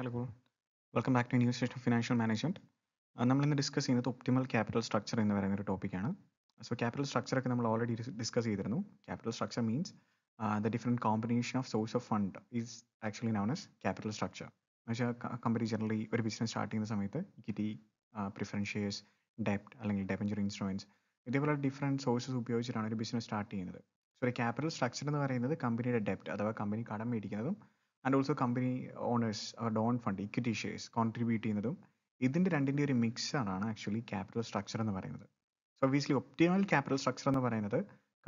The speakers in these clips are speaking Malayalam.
Hello welcome back to new station of financial management നമ്മൾ ഇന്ന് ഡിസ്കസ് ചെയ്യുന്നത് ഒപ്റ്റിമൽ ക്യാപിറ്റൽ സ്ട്രക്ചർ എന്ന് പറയുന്ന ഒരു ടോപ്പിക്കാണ് സോ ക്യാപിറ്റൽ സ്ട്രക്ചർ ഒക്കെ നമ്മൾ ഓൾറെഡി ഡിസ്കസ് ചെയ്തിരുന്നു capital structure means the different combination of source of fund is actually noun S capital structure എന്ന് വെച്ചാൽ കമ്പനി ജനറലി ഒരു ബിസിനസ് സ്റ്റാർട്ട് ചെയ്യുന്ന സമയത്ത് ഇക്വിറ്റി പ്രിഫറൻഷ്യേഴ്സ് ഡെപ്റ്റ് അല്ലെങ്കിൽ ഡെപ്പഞ്ചർ ഇൻസ്ട്രുമെൻറ്റ്സ് ഇതേപോലെ ഡിഫറെൻറ്റ് സോഴ്സസ് ഉപയോഗിച്ചിട്ടാണ് ഒരു ബിസിനസ് സ്റ്റാർട്ട് ചെയ്യുന്നത് സോ ഒരു ക്യാപിറ്റൽ സ്ട്രക്ചർ എന്ന് പറയുന്നത് കമ്പനിയുടെ ഡെപ്റ്റ് അഥവാ കമ്പനി കടം മേടിക്കുന്നതും and also company owners Don fund equity shares contribute ചെയ്യുന്നതും ഇതിൻ്റെ രണ്ടിൻ്റെ ഒരു മിക്സാണ് ആക്ച്വലി ക്യാപിറ്റൽ സ്ട്രക്ചർ എന്ന് പറയുന്നത് so obviously optimal capital structure എന്ന് പറയുന്നത്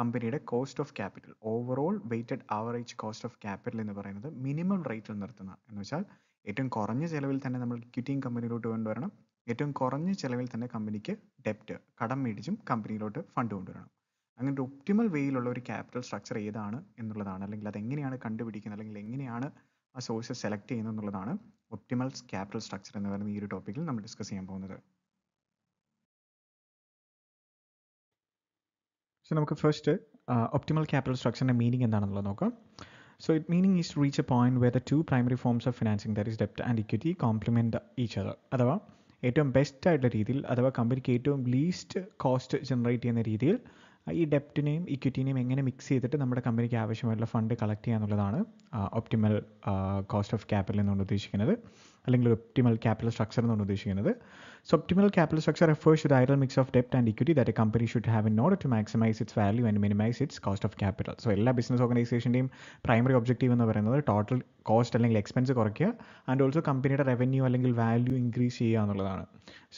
കമ്പനിയുടെ cost of capital overall weighted average cost of capital എന്ന് പറയുന്നത് മിനിമം റേറ്റിൽ നിർത്തുന്ന എന്ന് വെച്ചാൽ ഏറ്റവും കുറഞ്ഞ ചിലവിൽ തന്നെ നമ്മൾ ഇക്വിറ്റിയും കമ്പനിയിലോട്ട് കൊണ്ടുവരണം ഏറ്റവും കുറഞ്ഞ ചിലവിൽ തന്നെ കമ്പനിക്ക് ഡെപ്റ്റ് കടം മേടിച്ചും കമ്പനിയിലോട്ട് ഫണ്ട് കൊണ്ടുവരണം അങ്ങനെ ഒപ്റ്റിമൽ വേയിലുള്ള ഒരു ക്യാപിറ്റൽ സ്ട്രക്ചർ ഏതാണ് എന്നുള്ളതാണ് അല്ലെങ്കിൽ അത് എങ്ങനെയാണ് കണ്ടുപിടിക്കുന്നത് അല്ലെങ്കിൽ എങ്ങനെയാണ് ആ സോഴ്സ് സെലക്ട് ചെയ്യുന്നത് എന്നുള്ളതാണ് ഒപ്റ്റിമൽ ക്യാപിറ്റൽ സ്ട്രക്ചർ എന്ന് പറയുന്ന ഈ ഒരു ടോപ്പിക്കിൽ നമ്മൾ ഡിസ്കസ് ചെയ്യാൻ പോകുന്നത് സോ നമുക്ക് ഫസ്റ്റ് ഒപ്റ്റിമൽ ക്യാപിറ്റൽ സ്ട്രക്ചറിൻ്റെ മീനിങ് എന്താണെന്നുള്ളത് നോക്കാം so it meaning is reach a point where the two primary forms of financing that is ഡെപ്റ്റ് and equity complement each other അഥവാ ഏറ്റവും ബെസ്റ്റ് ആയിട്ടുള്ള രീതിയിൽ അഥവാ കമ്പനിക്ക് ഏറ്റവും ലീസ്റ്റ് കോസ്റ്റ് ജനറേറ്റ് ചെയ്യുന്ന രീതിയിൽ ഈ ഡെപ്റ്റിനെയും ഇക്വിറ്റിനെയും എങ്ങനെ മിക്സ് ചെയ്തിട്ട് നമ്മുടെ കമ്പനിക്ക് ആവശ്യമായിട്ടുള്ള ഫണ്ട് കളക്ട് ചെയ്യുക എന്നുള്ളതാണ് ഒപ്റ്റിമൽ കോസ്റ്റ് ഓഫ് ക്യാപിറ്റൽ എന്നുകൊണ്ട് ഉദ്ദേശിക്കുന്നത് അല്ലെങ്കിൽ ഒപ്റ്റിമൽ ക്യാപിറ്റൽ സ്ട്രക്ചർ എന്നുകൊണ്ട് ഉദ്ദേശിക്കുന്നത് So optimal capital structure refers to the ideal mix of debt and equity that a company should have in order to maximize its value and minimize its cost of capital. So എല്ലാ ബിസിനസ് ഓർഗനൈസേഷൻ്റെയും പ്രൈമറി ഒബ്ജക്റ്റീവ് എന്ന് പറയുന്നത് ടോട്ടൽ കോസ്റ്റ് അല്ലെങ്കിൽ എക്സ്പെൻസ് കുറയ്ക്കുക ആൻഡ് ഓൾസോ കമ്പനിയുടെ റവന്യൂ അല്ലെങ്കിൽ വാല്യൂ ഇൻക്രീസ് ചെയ്യുക എന്നുള്ളതാണ്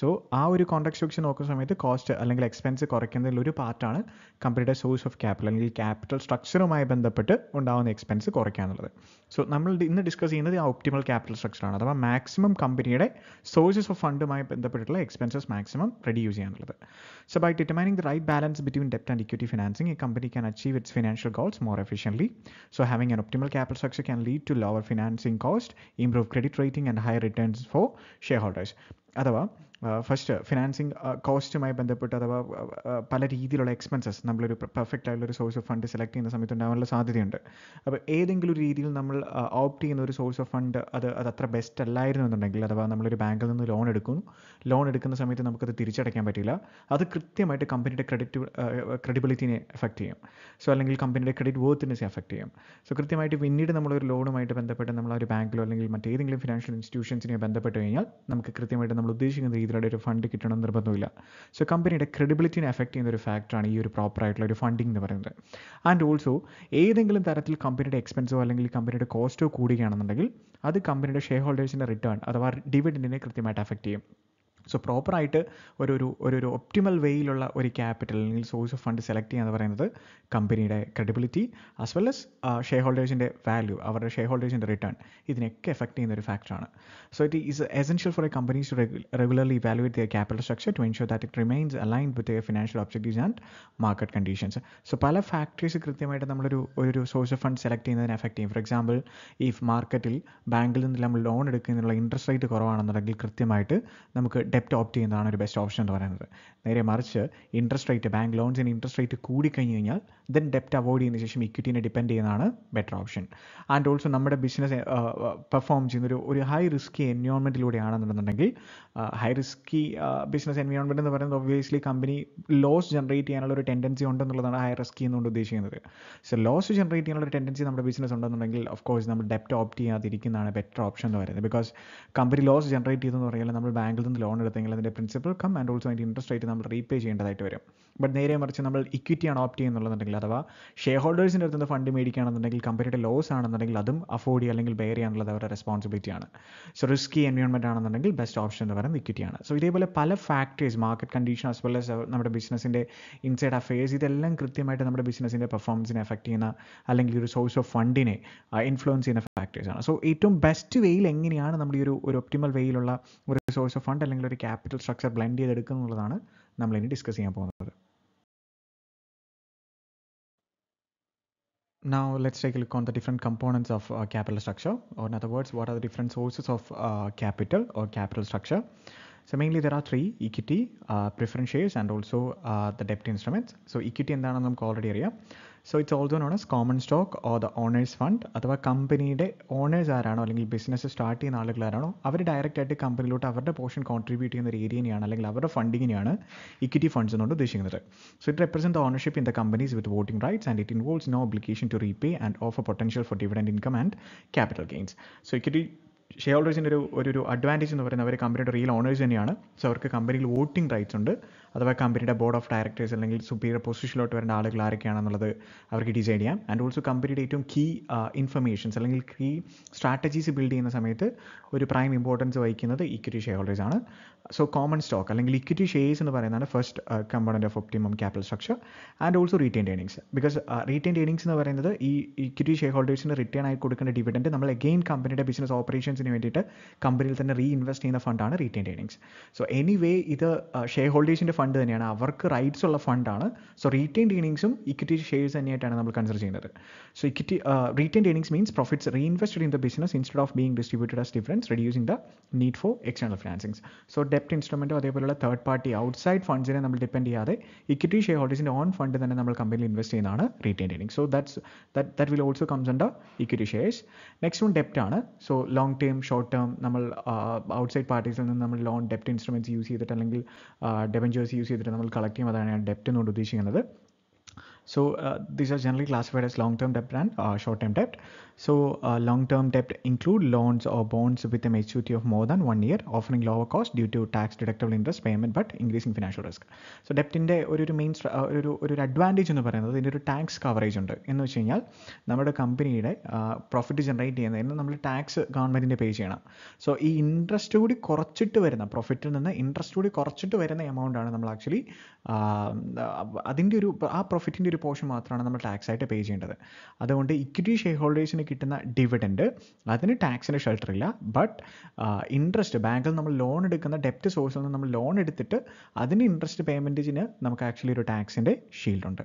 സോ ആ ഒരു കോൺടാക്ട് വെച്ച് നോക്കുന്ന സമയത്ത് കോസ്റ്റ് അല്ലെങ്കിൽ എക്സ്പെൻസ് കുറയ്ക്കുന്നതിൽ ഒരു പാർട്ടാണ് കമ്പനിയുടെ സോഴ്സ് ഓഫ് ക്യാപിറ്റൽ അല്ലെങ്കിൽ ക്യാപിറ്റൽ സ്ട്രക്ചറുമായി ബന്ധപ്പെട്ട് ഉണ്ടാകുന്ന എക്സ്പെൻസ് കുറയ്ക്കുക എന്നുള്ളത് സോ നമ്മൾ ഇന്ന് ഡിസ്കസ് ചെയ്യുന്നത് ആ ഒപ്റ്റിമൽ ക്യാപിറ്റൽ സ്ട്രക്ചറാണ് അഥവാ മാക്സിമം കമ്പനിയുടെ സോഴ്സസ് ഓഫ് ഫണ്ടുമായി ബന്ധപ്പെട്ട് ബന്ധപ്പെട്ടിട്ടുള്ള എക്സ്പെൻസസ് മാക്സിമം റെഡ്യൂസ് ചെയ്യാനുള്ളത് so by determining the right balance between ഡെപ്റ്റ് and equity financing a company can achieve its financial goals more efficiently so having an optimal capital structure can lead to lower financing cost improve credit rating and higher returns for shareholders അഥവാ ഫസ്റ്റ് ഫിനാൻസിങ് കോസ്റ്റുമായി ബന്ധപ്പെട്ട് അഥവാ പല രീതിയിലുള്ള എക്സ്പെൻസസ് നമ്മളൊരു പെർഫെക്റ്റ് ആയിട്ടുള്ള ഒരു സോഴ്സ് ഓഫ് ഫണ്ട് സെലക്ട് ചെയ്യുന്ന സമയത്ത് ഉണ്ടാകാനുള്ള സാധ്യതയുണ്ട് അപ്പോൾ ഏതെങ്കിലും ഒരു രീതിയിൽ നമ്മൾ ഓപ്റ്റ് ചെയ്യുന്ന ഒരു സോഴ്സ് ഓഫ് ഫണ്ട് അത് അത് അത്ര ബെസ്റ്റ് അല്ലായിരുന്നു എന്നുണ്ടെങ്കിൽ അഥവാ നമ്മളൊരു ബാങ്കിൽ നിന്ന് ലോൺ എടുക്കുന്നു ലോൺ എടുക്കുന്ന സമയത്ത് നമുക്കത് തിരിച്ചടയ്ക്കാൻ പറ്റില്ല അത് കൃത്യമായിട്ട് കമ്പനിയുടെ ക്രെഡിറ്റ് ക്രെഡിബിലിറ്റിനെ എഫക്റ്റ് ചെയ്യും സോ അല്ലെങ്കിൽ കമ്പനിയുടെ ക്രെഡിറ്റ് വർത്തിനെസ് എഫക്റ്റ് ചെയ്യും സോ കൃത്യമായിട്ട് പിന്നീട് നമ്മളൊരു ലോണുമായിട്ട് ബന്ധപ്പെട്ട് നമ്മൾ ഒരു ബാങ്കിലോ അല്ലെങ്കിൽ മറ്റേതെങ്കിലും ഫിനാൻഷ്യൽ ഇൻസ്റ്റിറ്റ്യൂഷൻസിനെ ബന്ധപ്പെട്ട് കഴിഞ്ഞാൽ നമുക്ക് കൃത്യമായിട്ട് നമ്മൾ ഉദ്ദേശിക്കുന്ന രീതിയിലുള്ള ഒരു ഫണ്ട് കിട്ടണം നിർബന്ധമില്ല സോ കമ്പനിയുടെ ക്രെഡിബിലിറ്റിനെ എഫക്റ്റ് ചെയ്യുന്ന ഒരു ഫാക്ടറാണ് ഈ ഒരു പ്രോപ്പറായിട്ടുള്ള ഒരു ഫണ്ടിങ് എന്ന് പറയുന്നത് ആൻഡ് ഓൾസോ ഏതെങ്കിലും തരത്തിൽ കമ്പനിയുടെ എക്സ്പെൻസോ അല്ലെങ്കിൽ കമ്പനിയുടെ കോസ്റ്റോ കൂടുകയാണെന്നുണ്ടെങ്കിൽ അത് കമ്പനിയുടെ ഷെയർ ഹോൾഡേഴ്സിൻ്റെ റിട്ടേൺ അഥവാ ഡിവിഡൻറ്റിനെ കൃത്യമായിട്ട് എഫക്റ്റ് ചെയ്യും സോ പ്രോപ്പറായിട്ട് ഒരു ഒരു ഒരു ഒപ്റ്റിമൽ വേയിലുള്ള ഒരു ക്യാപിറ്റൽ അല്ലെങ്കിൽ സോഴ്സ് ഓഫ് ഫണ്ട് സെലക്ട് ചെയ്യുക എന്ന് പറയുന്നത് കമ്പനിയുടെ credibility as well as share ഹോൾഡേഴ്സിൻ്റെ വാല്യൂ അവരുടെ ഷെയർ ഹോൾഡേഴ്സിൻ്റെ റിട്ടേൺ ഇതിനൊക്കെ എഫക്ട് ചെയ്യുന്ന ഒരു ഫാക്ടറാണ് so it is essential for a companies to regularly evaluate their capital structure to ensure that it remains aligned with their financial objectives and market conditions so പല ഫാക്ടറീസ് കൃത്യമായിട്ട് നമ്മളൊരു ഒരു സോഴ്സ് ഓഫ് ഫണ്ട് സെലക്ട് ചെയ്യുന്നതിനെ എഫക്ട് ചെയ്യും ഫോർ എക്സാമ്പിൾ ഈ മാർക്കറ്റിൽ ബാങ്കിൽ നിന്ന് നമ്മൾ ലോൺ എടുക്കുന്നതിനുള്ള ഇൻട്രസ്റ്റ് റേറ്റ് കുറവാണെന്നുണ്ടെങ്കിൽ കൃത്യമായിട്ട് നമുക്ക് ഡെപ്റ്റ് ഓപ്റ്റ് ചെയ്യുന്നതാണ് ഒരു ബെസ്റ്റ് ഓപ്ഷൻ എന്ന് പറയുന്നത് നേരെ മറിച്ച് ഇൻട്രസ്റ്റ് റേറ്റ് ബാങ്ക് ലോൺസിന് ഇൻട്രസ്റ്റ് റേറ്റ് കൂടിക്കഴിഞ്ഞ് കഴിഞ്ഞാൽ ദെൻ ഡെപ്റ്റ് അവോയ്ഡ് ചെയ്യുന്ന ശേഷം ഇക്വിറ്റിനെ ഡിപ്പെൻഡ് ചെയ്യുന്നതാണ് ബെറ്റർ ഓപ്ഷൻ ആൻഡ് ഓൾസോ നമ്മുടെ ബിസിനസ് പെർഫോം ചെയ്യുന്ന ഒരു ഒരു ഹൈ റിസ്കി എൻവയോൺമെൻറ്റിലൂടെയാണെന്നുണ്ടെന്നുണ്ടെങ്കിൽ ഹൈ റിസ്കി ബിസിനസ് എൻവയോൺമെൻറ്റ് എന്ന് പറയുന്നത് ഒബ്വിയസ്ലി കമ്പനി ലോസ് ജനറേറ്റ് ചെയ്യാനുള്ള ഒരു ടെൻഡൻസി ഉണ്ടെന്നുള്ളതാണ് ഹൈ റിസ്കി എന്നുകൊണ്ട് ഉദ്ദേശിക്കുന്നത് സോ ലോസ് ജനറേറ്റ് ചെയ്യാനുള്ള ഒരു ടെൻഡൻസി നമ്മുടെ ബിസിനസ് ഉണ്ടെന്നുണ്ടെങ്കിൽ ഓഫ് കോഴ്സ് നമ്മൾ ഡെപ്റ്റ് ഓപ്റ്റ് ചെയ്യാതിരിക്കുന്നതാണ് ബെറ്റർ ഓപ്ഷൻ എന്ന് പറയുന്നത് ബിക്കോസ് കമ്പനി ലോസ് ജനറേറ്റ് ചെയ്തെന്ന് പറയുമ്പോൾ നമ്മൾ ബാങ്കിൽ നിന്ന് ലോൺ എടുത്തെങ്കിൽ അതിൻ്റെ പ്രിൻസിപ്പൽ കം ആൻഡ് ഓൾസോ അതിൻ്റെ ഇൻട്രസ്റ്റ് റേറ്റ് നമ്മൾ റീപേ ചെയ്യേണ്ടതായിട്ട് വരും ബട്ട് നേരെ മറിച്ച് നമ്മൾ ഇക്വിറ്റിയാണ് ഓപ്റ്റ് ചെയ്യുന്നുള്ളതെങ്കിൽ അഥവാ ഷെയർ ഹോൾഡേഴ്സിൻ്റെ അടുത്ത് ഫണ്ട് മേടിക്കുകയാണെന്നുണ്ടെങ്കിൽ കമ്പനിയുടെ ലോസ് ആണെന്നുണ്ടെങ്കിൽ അതും അഫോർഡ് ചെയ്യുക അല്ലെങ്കിൽ ബെയർ ചെയ്യാനുള്ളത് അവരുടെ റെസ്പോൺസിബിലിറ്റിയാണ് സോ റിസ്കി എൻവയോൺമെൻറ്റ് ആണെന്നുണ്ടെങ്കിൽ ബെസ്റ്റ് ഓപ്ഷൻ എന്ന് പറയുന്നത് ഇക്വിറ്റിയാണ് സോ ഇതേപോലെ പല factors market condition as well as നമ്മുടെ ബിസിനസ്സിൻ്റെ ഇൻസൈഡ് അഫയേഴ്സ് ഇതെല്ലാം കൃത്യമായിട്ട് നമ്മുടെ ബിസിനസ്സിൻ്റെ പെർഫോമൻസിനെ എഫക്ട് ചെയ്യുന്ന അല്ലെങ്കിൽ ഒരു സോഴ്സ് ഓഫ് ഫണ്ടിനെ ഇൻഫ്ലുവൻസ് ചെയ്യുന്ന ഫാക്ടേഴ്സ് ആണ് സോ ഏറ്റവും ബെസ്റ്റ് വേയിൽ എങ്ങനെയാണ് നമ്മുടെ ഈ ഒരു ഒരു ഒപ്റ്റിമൽ വേയിലുള്ള ഒരു സോഴ്സ് ഓഫ് ഫണ്ട് അല്ലെങ്കിൽ ഒരു ക്യാപിറ്റൽ സ്ട്രക്ചർ ബ്ലെൻഡ് ചെയ്തെടുക്കുന്നുള്ളതാണ് നമ്മളിനി ഡിസ്കസ് ചെയ്യാൻ പോകുന്നത് Now let's take a look on the different components of uh, capital structure or in other words what are the different sources of uh, capital or capital structure. So mainly there are three equity, uh, preference shares and also uh, the debt instruments. So equity am നമുക്ക് already area. So it's also known as common stock or the owners fund അഥവാ കമ്പനിയുടെ ഓണേഴ്സ് ആരാണോ അല്ലെങ്കിൽ ബിസിനസ് സ്റ്റാർട്ട് ചെയ്യുന്ന ആളുകൾ ആരാണോ അവർ ഡയറക്റ്റ് ആയിട്ട് കമ്പനിയിലോട്ട് അവരുടെ പോർഷൻ കോൺട്രിബ്യൂട്ട് ചെയ്യുന്ന ഒരു ഏരിയയാണ് അല്ലെങ്കിൽ അവരുടെ ഫണ്ടിങ്ങിനെയാണ് ഇക്വിറ്റി ഫണ്ട്സ് എന്നുകൊണ്ട് ഉദ്ദേശിക്കുന്നത് so it represent the ownership in the companies with voting rights and it involves no obligation to repay and of a potential for dividend income and capital gains so equity share ഹോൾഡേഴ്സിൻ്റെ ഒരു ഒരു അഡ്വാൻറ്റേജ് എന്ന് പറയുന്നത് അവർ കമ്പനിയുടെ റിയൽ ഓണേഴ്സ് തന്നെയാണ് സോ അവർക്ക് കമ്പനിയിൽ വോട്ടിംഗ് റൈറ്റ്സ് ഉണ്ട് അഥവാ കമ്പനിയുടെ ബോർഡ് ഓഫ് ഡയറക്ടേഴ്സ് അല്ലെങ്കിൽ സുപ്പീരിയർ പൊസിഷനിലോട്ട് വരേണ്ട ആളുകൾ ആരൊക്കെയാണെന്നുള്ളത് അവർക്ക് ഡിസൈഡ് ചെയ്യാം ആൻഡ് ഓൾസോ കമ്പനിയുടെ ഏറ്റവും കീ ഇൻഫർമേഷൻസ് അല്ലെങ്കിൽ കീ സ്ട്രാറ്റജീസ് ബിൽഡ് ചെയ്യുന്ന സമയത്ത് ഒരു പ്രൈം ഇമ്പോർട്ടൻസ് വഹിക്കുന്നത് ഇക്വിറ്റി ഷെയർ ഹോൾഡേഴ്സാണ് സോ കോമൺ സ്റ്റോക്ക് അല്ലെങ്കിൽ ഇക്വിറ്റി ഷെയർസ് എന്ന് പറയുന്നതാണ് first component of optimum capital structure and also retain earnings because retain earnings എന്ന് പറയുന്നത് ഈ ഇക്വിറ്റി ഷെയർ ഹോൾഡേഴ്സിന് റിട്ടേൺ ആയി കൊടുക്കേണ്ട ഡിവിഡൻറ്റ് നമ്മൾ അഗെയിൻ കമ്പനിയുടെ ബിസിനസ് ഓപ്പറേഷൻസിന് വേണ്ടിയിട്ട് കമ്പനിയിൽ തന്നെ റീ ഇൻവെസ്റ്റ് ചെയ്യുന്ന ഫണ്ടാണ് retain earnings so any way ഇത് ഷെയർ ഹോൾഡേഴ്സിൻ്റെ ഫണ്ട് തന്നെയാണ് അവർക്ക് റൈറ്റ്സ് ഉള്ള ഫണ്ടാണ് സോ റീറ്റെയിൻ ഏണിങ്സും ഇക്വിറ്റി ഷെയർസ് തന്നെയായിട്ടാണ് നമ്മൾ കൺസിഡർ ചെയ്യുന്നത് so equity retain earnings means profits re invested in the business instead of being distributed as difference reducing the need for external ഫിനാൻസിങ്സ് so ഡെ ഡെപ്റ്റ് ഇൻസ്ട്രുമെൻറ്റും അതേപോലെയുള്ള തേർഡ് പാർട്ടി ഔട്ട്സൈഡ് ഫണ്ട്സിനെ നമ്മൾ ഡിപ്പെൻഡ് ചെയ്യാതെ ഇക്വിറ്റി ഷെയർ ഹോൾഡേഴ്സിൻ്റെ ഓൺ ഫണ്ട് തന്നെ നമ്മൾ കമ്പനിയിൽ ഇൻവെസ്റ്റ് ചെയ്യുന്നതാണ് retain earning so that's that that will also comes under equity shares next one ഡെപ്റ്റ് ആണ് so long term short term നമ്മൾ ഔട്ട്സൈഡ് uh, പാർട്ടീസിൽ നിന്ന് നമ്മൾ ലോൺ ഡെപ്റ്റ് ഇൻസ്ട്രുമെൻറ്റ്സ് യൂസ് ചെയ്തിട്ട് അല്ലെങ്കിൽ ഡെവഞ്ചേഴ്സ് uh, യൂസ് ചെയ്തിട്ട് നമ്മൾ കളക്ട് ചെയ്യുന്നതാണ് ഡെപ്റ്റ് എന്നുകൊണ്ട് ഉദ്ദേശിക്കുന്നത് So uh, these are generally classified as long-term debt and uh, short-term debt. So uh, long-term debt include loans or bonds with a maturity of more than one year, offering lower cost due to tax deductible interest payment, but increasing financial risk. So debt ഡെപ്റ്റിൻ്റെ ഒരു ഒരു മെയിൻ ഒരു ഒരു അഡ്വാൻറ്റേജ് എന്ന് പറയുന്നത് ഇതിൻ്റെ ഒരു ടാക്സ് കവറേജ് ഉണ്ട് എന്ന് വെച്ച് കഴിഞ്ഞാൽ നമ്മുടെ കമ്പനിയുടെ പ്രോഫിറ്റ് ജനറേറ്റ് ചെയ്യുന്നതിന് നമ്മൾ ടാക്സ് ഗവൺമെൻറ്റിൻ്റെ പേ ചെയ്യണം സോ ഈ ഇൻട്രസ്റ്റ് കൂടി കുറച്ചിട്ട് വരുന്ന പ്രോഫിറ്റിൽ നിന്ന് ഇൻട്രസ്റ്റ് കൂടി കുറച്ചിട്ട് വരുന്ന aanu നമ്മൾ ആക്ച്വലി അതിൻ്റെ ഒരു ആ പ്രോഫിറ്റിൻ്റെ ഒരു പോർഷൻ മാത്രമാണ് നമ്മൾ ടാക്സ് ആയിട്ട് പേ ചെയ്യേണ്ടത് അതുകൊണ്ട് ഇക്വിറ്റി ഷെയർ ഹോൾഡേഴ്സിന് കിട്ടുന്ന ഡിവിഡൻഡ് അതിന് ടാക്സിന് ഇല്ല ബട്ട് ഇൻട്രസ്റ്റ് ബാങ്കിൽ നമ്മൾ ലോൺ എടുക്കുന്ന ഡെപ്റ്റ് സോഴ്സിൽ നിന്ന് നമ്മൾ ലോൺ എടുത്തിട്ട് അതിന് ഇൻട്രസ്റ്റ് പേയ്മെൻറ്റിന് നമുക്ക് ആക്ച്വലി ഒരു ടാക്സിൻ്റെ ഉണ്ട്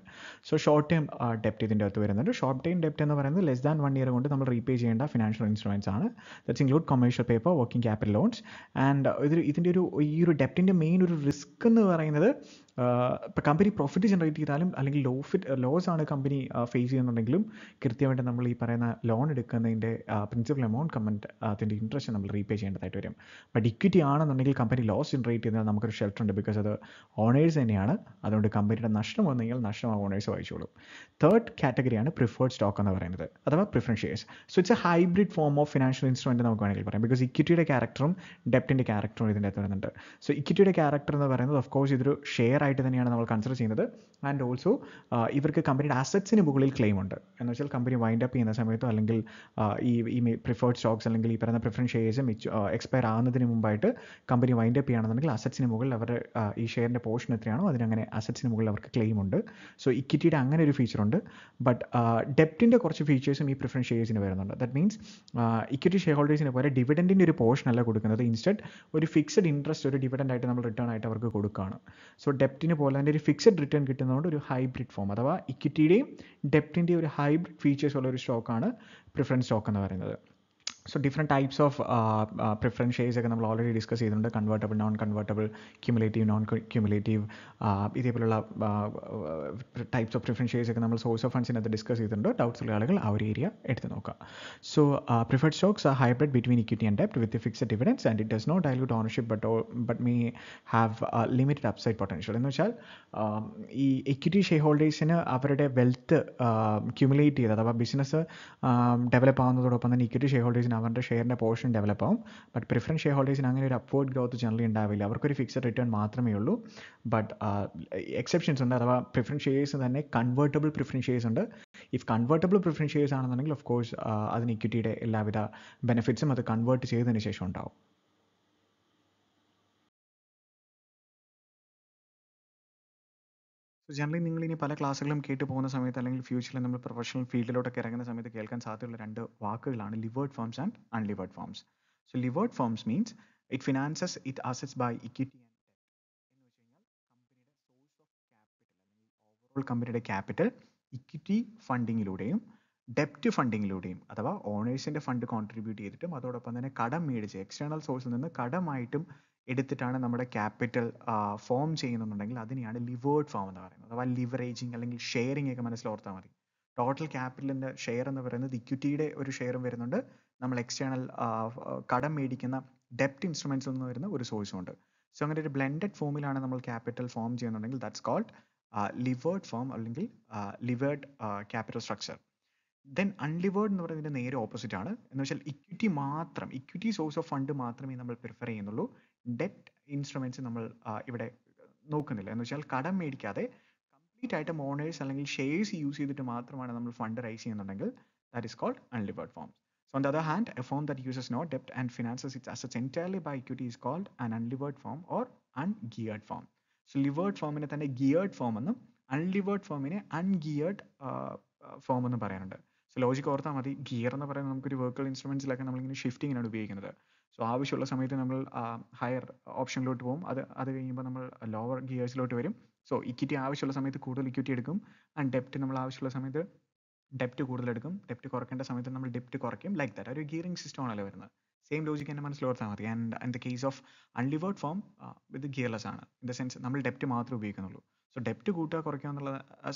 സോ ഷോർട്ട് ടൈം ഡെപ്റ്റ് ഇതിൻ്റെ അകത്ത് വരുന്നുണ്ട് ഷോർട്ട് ടൈം ഡെപ്റ്റ് എന്ന് പറയുന്നത് ലെസ് ദാൻ വൺ ഇയർ കൊണ്ട് നമ്മൾ റീപേ ചെയ്യേണ്ട ഫിനാൻഷ്യൽ ഇൻസ്ട്രുമെൻറ്റ്സ് ആണ് that's include commercial paper working capital loans and ഇതിൽ ഇതിൻ്റെ ഒരു ഈ ഒരു ഡെപ്റ്റിൻ്റെ മെയിൻ ഒരു റിസ്ക് എന്ന് പറയുന്നത് ഇപ്പം കമ്പനി പ്രോഫിറ്റ് ജനറേറ്റ് ചെയ്താലും അല്ലെങ്കിൽ ലോ ഫിറ്റ് ലോസ് ആണ് കമ്പനി ഫേസ് ചെയ്യുന്നുണ്ടെങ്കിലും കൃത്യമായിട്ട് നമ്മൾ ഈ പറയുന്ന ലോൺ എടുക്കുന്നതിൻ്റെ പ്രിൻസിപ്പൽ എമൗണ്ട് കമൻറ്റ് അതിൻ്റെ ഇൻട്രസ്റ്റ് നമ്മൾ റീപേ ചെയ്യേണ്ടതായിട്ട് വരും ബട്ട് ഇക്വിറ്റി ആണെന്നുണ്ടെങ്കിൽ കമ്പനി ലോസ് ജനറേറ്റ് ചെയ്യുന്നതിൽ നമുക്കൊരു ഷെൽട്ടർ ഉണ്ട് ബിക്കോസ് അത് ഓണേഴ്സ് തന്നെയാണ് അതുകൊണ്ട് കമ്പനിയുടെ നഷ്ടം വന്നെങ്കിൽ നഷ്ടം ആ ഓണേഴ്സ് വഹിച്ചോളും തേർഡ് കാറ്റഗറിയാണ് പ്രിഫേർഡ് സ്റ്റോക്ക് എന്ന് പറയുന്നത് അഥവാ preference shares so it's a hybrid form of financial instrument നമുക്ക് വേണമെങ്കിൽ പറയാം ബിക്കോസ് ഇക്വിറ്റിയുടെ ക്യാരക്ടറും ഡെപ്റ്റിൻ്റെ ക്യാരക്ടറും ഇതിൻ്റെ അകത്ത് വരുന്നുണ്ട് സോ ഇക്വിറ്റിയുടെ ക്യാരക്ടർ എന്ന് പറയുന്നത് ഓഫ് കോഴ്സ് ഇതൊരു ഷെയർ ആയിട്ട് തന്നെയാണ് നമ്മൾ കൺസിഡർ ചെയ്യുന്നത് ആൻഡ് ഓൾസോ ഇവർക്ക് കമ്പനിയുടെ അസറ്റ്സിന് മുകളിൽ ക്ലെയിം ഉണ്ട് എന്ന് വെച്ചാൽ കമ്പനി വൈൻഡ് അപ്പ് ചെയ്യുന്ന സമയത്തോ അല്ലെങ്കിൽ ഈ ഈ പ്രിഫേർഡ് സ്റ്റോക്സ് അല്ലെങ്കിൽ ഈ പറയുന്ന പ്രിഫറൻസ് ഷെയർസ് എക്സ്പയർ ആകുന്നതിന് മുമ്പായിട്ട് കമ്പനി വൈൻഡ് അപ്പ് ചെയ്യുകയാണെന്നുണ്ടെങ്കിൽ അസറ്റ്സിന് മുകളിൽ അവർ ഈ ഷെയറിൻ്റെ പോർഷൻ എത്രയാണോ അതിനങ്ങനെ അസറ്റ്സിന് മുകളിൽ അവർക്ക് ക്ലെയിം ഉണ്ട് സോ ഇക്വിറ്റിയുടെ അങ്ങനെ ഒരു ഫീച്ചർ ഉണ്ട് ബട്ട് ഡെപ്റ്റിൻ്റെ കുറച്ച് ഫീച്ചേഴ്സും ഈ പ്രിഫറൻസ് ഷെയർസിന് വരുന്നുണ്ട് ദാറ്റ് മീൻസ് ഇക്വിറ്റി ഷെയർ ഹോൾഡേഴ്സിന് പോലെ ഡിവിഡൻറ്റിൻ്റെ ഒരു പോർഷൻ അല്ല കൊടുക്കുന്നത് ഇൻസ്റ്റഡ് ഒരു ഫിക്സഡ് ഇൻട്രസ്റ്റ് ഒരു ഡിവിഡൻ്റ് ആയിട്ട് നമ്മൾ റിട്ടേൺ ആയിട്ട് അവർക്ക് കൊടുക്കുകയാണ് സോ ഡെപ്റ്റ് ഡെപ്റ്റിന് പോലെ തന്നെ ഒരു ഫിക്സഡ് റിട്ടേൺ കിട്ടുന്നതുകൊണ്ട് ഒരു ഹൈബ്രിഡ് ഫോം അഥവാ ഇക്വിറ്റിയുടെയും ഡെപ്റ്റിൻ്റെയും ഒരു ഹൈബ്രിഡ് ഫീച്ചേഴ്സ് ഉള്ള ഒരു സ്റ്റോക്കാണ് പ്രിഫറൻസ് സ്റ്റോക്ക് എന്ന് പറയുന്നത് so different types of preference shares ഒക്കെ നമ്മൾ ഓൾറെഡി ഡിസ്കസ് ചെയ്തിട്ടുണ്ട് convertible non convertible cumulative non cumulative ഇതേപോലുള്ള ടൈപ്സ് ഓഫ് പ്രിഫറൻസ് ഷെയർസ് ഒക്കെ നമ്മൾ സോഴ്സ് ഓഫ് ഫണ്ട്സിനകത്ത് ഡിസ്കസ് ചെയ്തിട്ടുണ്ട് ഡൗട്ട്സ് ഉള്ള ആളുകൾ ആ ഒരു ഏരിയ എടുത്ത് നോക്കുക സോ പ്രിഫർഡ് സ്റ്റോക്സ് ആ ഹൈബ്രിഡ് ബിറ്റ്വീൻ ഇക്വിറ്റി ആൻഡ് ഡെപ്റ്റ് with fixed dividends and it does not dilute ownership but but me have limited upside potential എന്ന് വെച്ചാൽ ഈ ഇക്വിറ്റി ഷെയർ ഹോൾഡേഴ്സിന് അവരുടെ വെൽത്ത് ക്യുമുലേറ്റ് ചെയ്ത് അഥവാ ബിസിനസ് ഡെവലപ്പ് ആവുന്നതോടൊപ്പം തന്നെ ഇക്വിറ്റി ഷെയർ ഹോൾഡേഴ്സിന് അവരുടെ ഷെയറിൻ്റെ പോർഷൻ ഡെവലപ്പ് ആവും ബട്ട് പ്രിഫറൻസ് ഷെയർ ഹോൾഡേഴ്സിന് അങ്ങനെ ഒരു അപ്വേർഡ് ഗ്രോത്ത് ജനറലി ഉണ്ടാവില്ല അവർക്കൊരു ഫിക്സഡ് റിട്ടേൺ മാത്രമേ ഉള്ളൂ ബട്ട് എക്സെപ്ഷൻസ് ഉണ്ട് അഥവാ പ്രിഫറൻസ് ഷെയർസ് തന്നെ കൺവേർട്ടബിൾ പ്രിഫറൻസ് ഷെയർസ് ഉണ്ട് ഇഫ് കൺവേർട്ടബിൾ പ്രിഫറൻസ് ഷെയർസ് ആണെന്നുണ്ടെങ്കിൽ ഓഫ് കോഴ്സ് അതിന് ഇക്വിറ്റിയുടെ എല്ലാവിധ ബെനിഫിറ്റ്സും അത് കൺവേർട്ട് ചെയ്തതിന് ശേഷം ഉണ്ടാവും സോ ജനറലി നിങ്ങൾ ഇനി പല ക്ലാസ്സുകളും കേട്ട് പോകുന്ന സമയത്ത് അല്ലെങ്കിൽ ഫ്യൂച്ചറിൽ നമ്മൾ പ്രൊഫഷണൽ ഫീൽഡിലോട്ടൊക്കെ ഇറങ്ങുന്ന സമയത്ത് കേൾക്കാൻ സാധ്യതയുള്ള രണ്ട് വാക്കുകളാണ് levered forms and unlevered forms so levered forms means it finances it assets by equity all കമ്പനിയുടെ ക്യാപിറ്റൽ ഇക്വിറ്റി ഫണ്ടിങ്ങിലൂടെയും ഡെപ്റ്റ് ഫണ്ടിങ്ങിലൂടെയും അഥവാ ഓണേഴ്സിൻ്റെ ഫണ്ട് കോൺട്രിബ്യൂട്ട് ചെയ്തിട്ടും അതോടൊപ്പം തന്നെ കടം മേടിച്ച് എക്സ്റ്റേണൽ സോഴ്സിൽ നിന്ന് കടമായിട്ടും എടുത്തിട്ടാണ് നമ്മുടെ ക്യാപിറ്റൽ ഫോം ചെയ്യുന്നുണ്ടെങ്കിൽ അതിനെയാണ് ലിവേർഡ് ഫോം എന്ന് പറയുന്നത് അഥവാ ലിവറേജിങ് അല്ലെങ്കിൽ ഷെയറിംഗ് ഒക്കെ മനസ്സിലോർത്താൽ മതി ടോട്ടൽ ക്യാപിറ്റലിൻ്റെ ഷെയർ എന്ന് പറയുന്നത് ഇക്വിറ്റിയുടെ ഒരു ഷെയറും വരുന്നുണ്ട് നമ്മൾ എക്സ്റ്റേണൽ കടം മേടിക്കുന്ന ഡെപ്റ്റ് ഇൻസ്ട്രുമെൻസിൽ നിന്ന് വരുന്ന ഒരു സോഴ്സും ഉണ്ട് സോ അങ്ങനെ ഒരു ബ്ലെൻഡഡ് ഫോമിലാണ് നമ്മൾ ക്യാപിറ്റൽ ഫോം ചെയ്യുന്നുണ്ടെങ്കിൽ ദാറ്റ്സ് കോൾഡ് ലിവേർഡ് ഫോം അല്ലെങ്കിൽ levered capital structure then unlevered എന്ന് പറയുന്നതിൻ്റെ നേരെ ഓപ്പോസിറ്റ് ആണ് എന്ന് വെച്ചാൽ ഇക്വിറ്റി മാത്രം ഇക്വിറ്റി സോഴ്സ് ഓഫ് ഫണ്ട് മാത്രമേ നമ്മൾ പ്രിഫർ ചെയ്യുന്നുള്ളൂ ഡെറ്റ് ഇൻസ്ട്രുമെൻറ്റ്സ് നമ്മൾ ഇവിടെ നോക്കുന്നില്ല എന്ന് വെച്ചാൽ കടം മേടിക്കാതെ കംപ്ലീറ്റ് ആയിട്ട് മോണേഴ്സ് അല്ലെങ്കിൽ ഷെയർസ് യൂസ് ചെയ്തിട്ട് മാത്രമാണ് നമ്മൾ ഫണ്ട് റൈസ് ചെയ്യുന്നുണ്ടെങ്കിൽ that is called unlevered forms so on the other hand, a form that uses no debt and finances its assets entirely by equity is called an unlevered form or ungeared form. So levered form നെ തന്നെ geared form എന്നും unlevered form നെ ungeared form എന്നും പറയാനുണ്ട് സോ ലോജിക് ഓർത്താൽ മതി ഗിയർ എന്ന് പറയുന്നത് നമുക്കൊരു വർക്കൽ ഇൻസ്ട്രുമെന്റ്സിലൊക്കെ നമ്മളിങ്ങനെ ഷിഫ്റ്റിങ്ങിനാണ് ഉപയോഗിക്കുന്നത് സോ ആവശ്യമുള്ള സമയത്ത് നമ്മൾ ഹയർ ഓപ്ഷനിലോട്ട് പോകും അത് അത് കഴിയുമ്പോൾ നമ്മൾ ലോവർ ഗിയേഴ്സിലോട്ട് വരും സോ ഇക്വിറ്റി ആവശ്യമുള്ള സമയത്ത് കൂടുതൽ ഇക്വിറ്റി എടുക്കും ആൻഡ് ഡെപ്റ്റ് നമ്മൾ ആവശ്യമുള്ള സമയത്ത് ഡെപ്റ്റ് കൂടുതലെടുക്കും ഡെപ്റ്റ് കുറക്കേണ്ട സമയത്ത് നമ്മൾ ഡെപ്റ്റ് കുറയ്ക്കും ലൈക്ക് ദാറ്റ് ഒരു ഗിയറിംഗ് സിസ്റ്റം ആണല്ലോ വരുന്നത് സെയിം ലോജിക്ക് മനസ്സിൽ ഓർത്താൽ മതി and in the case of unlevered form ഇത് ഗിയർലെസ് ആണ് ഇൻ ദ സെൻസ് നമ്മൾ ഡെപ്റ്റ് മാത്രമേ ഉപയോഗിക്കുന്നുള്ളൂ സോ ഡെപ്റ്റ് കൂട്ടുക കുറയ്ക്കുക എന്നുള്ള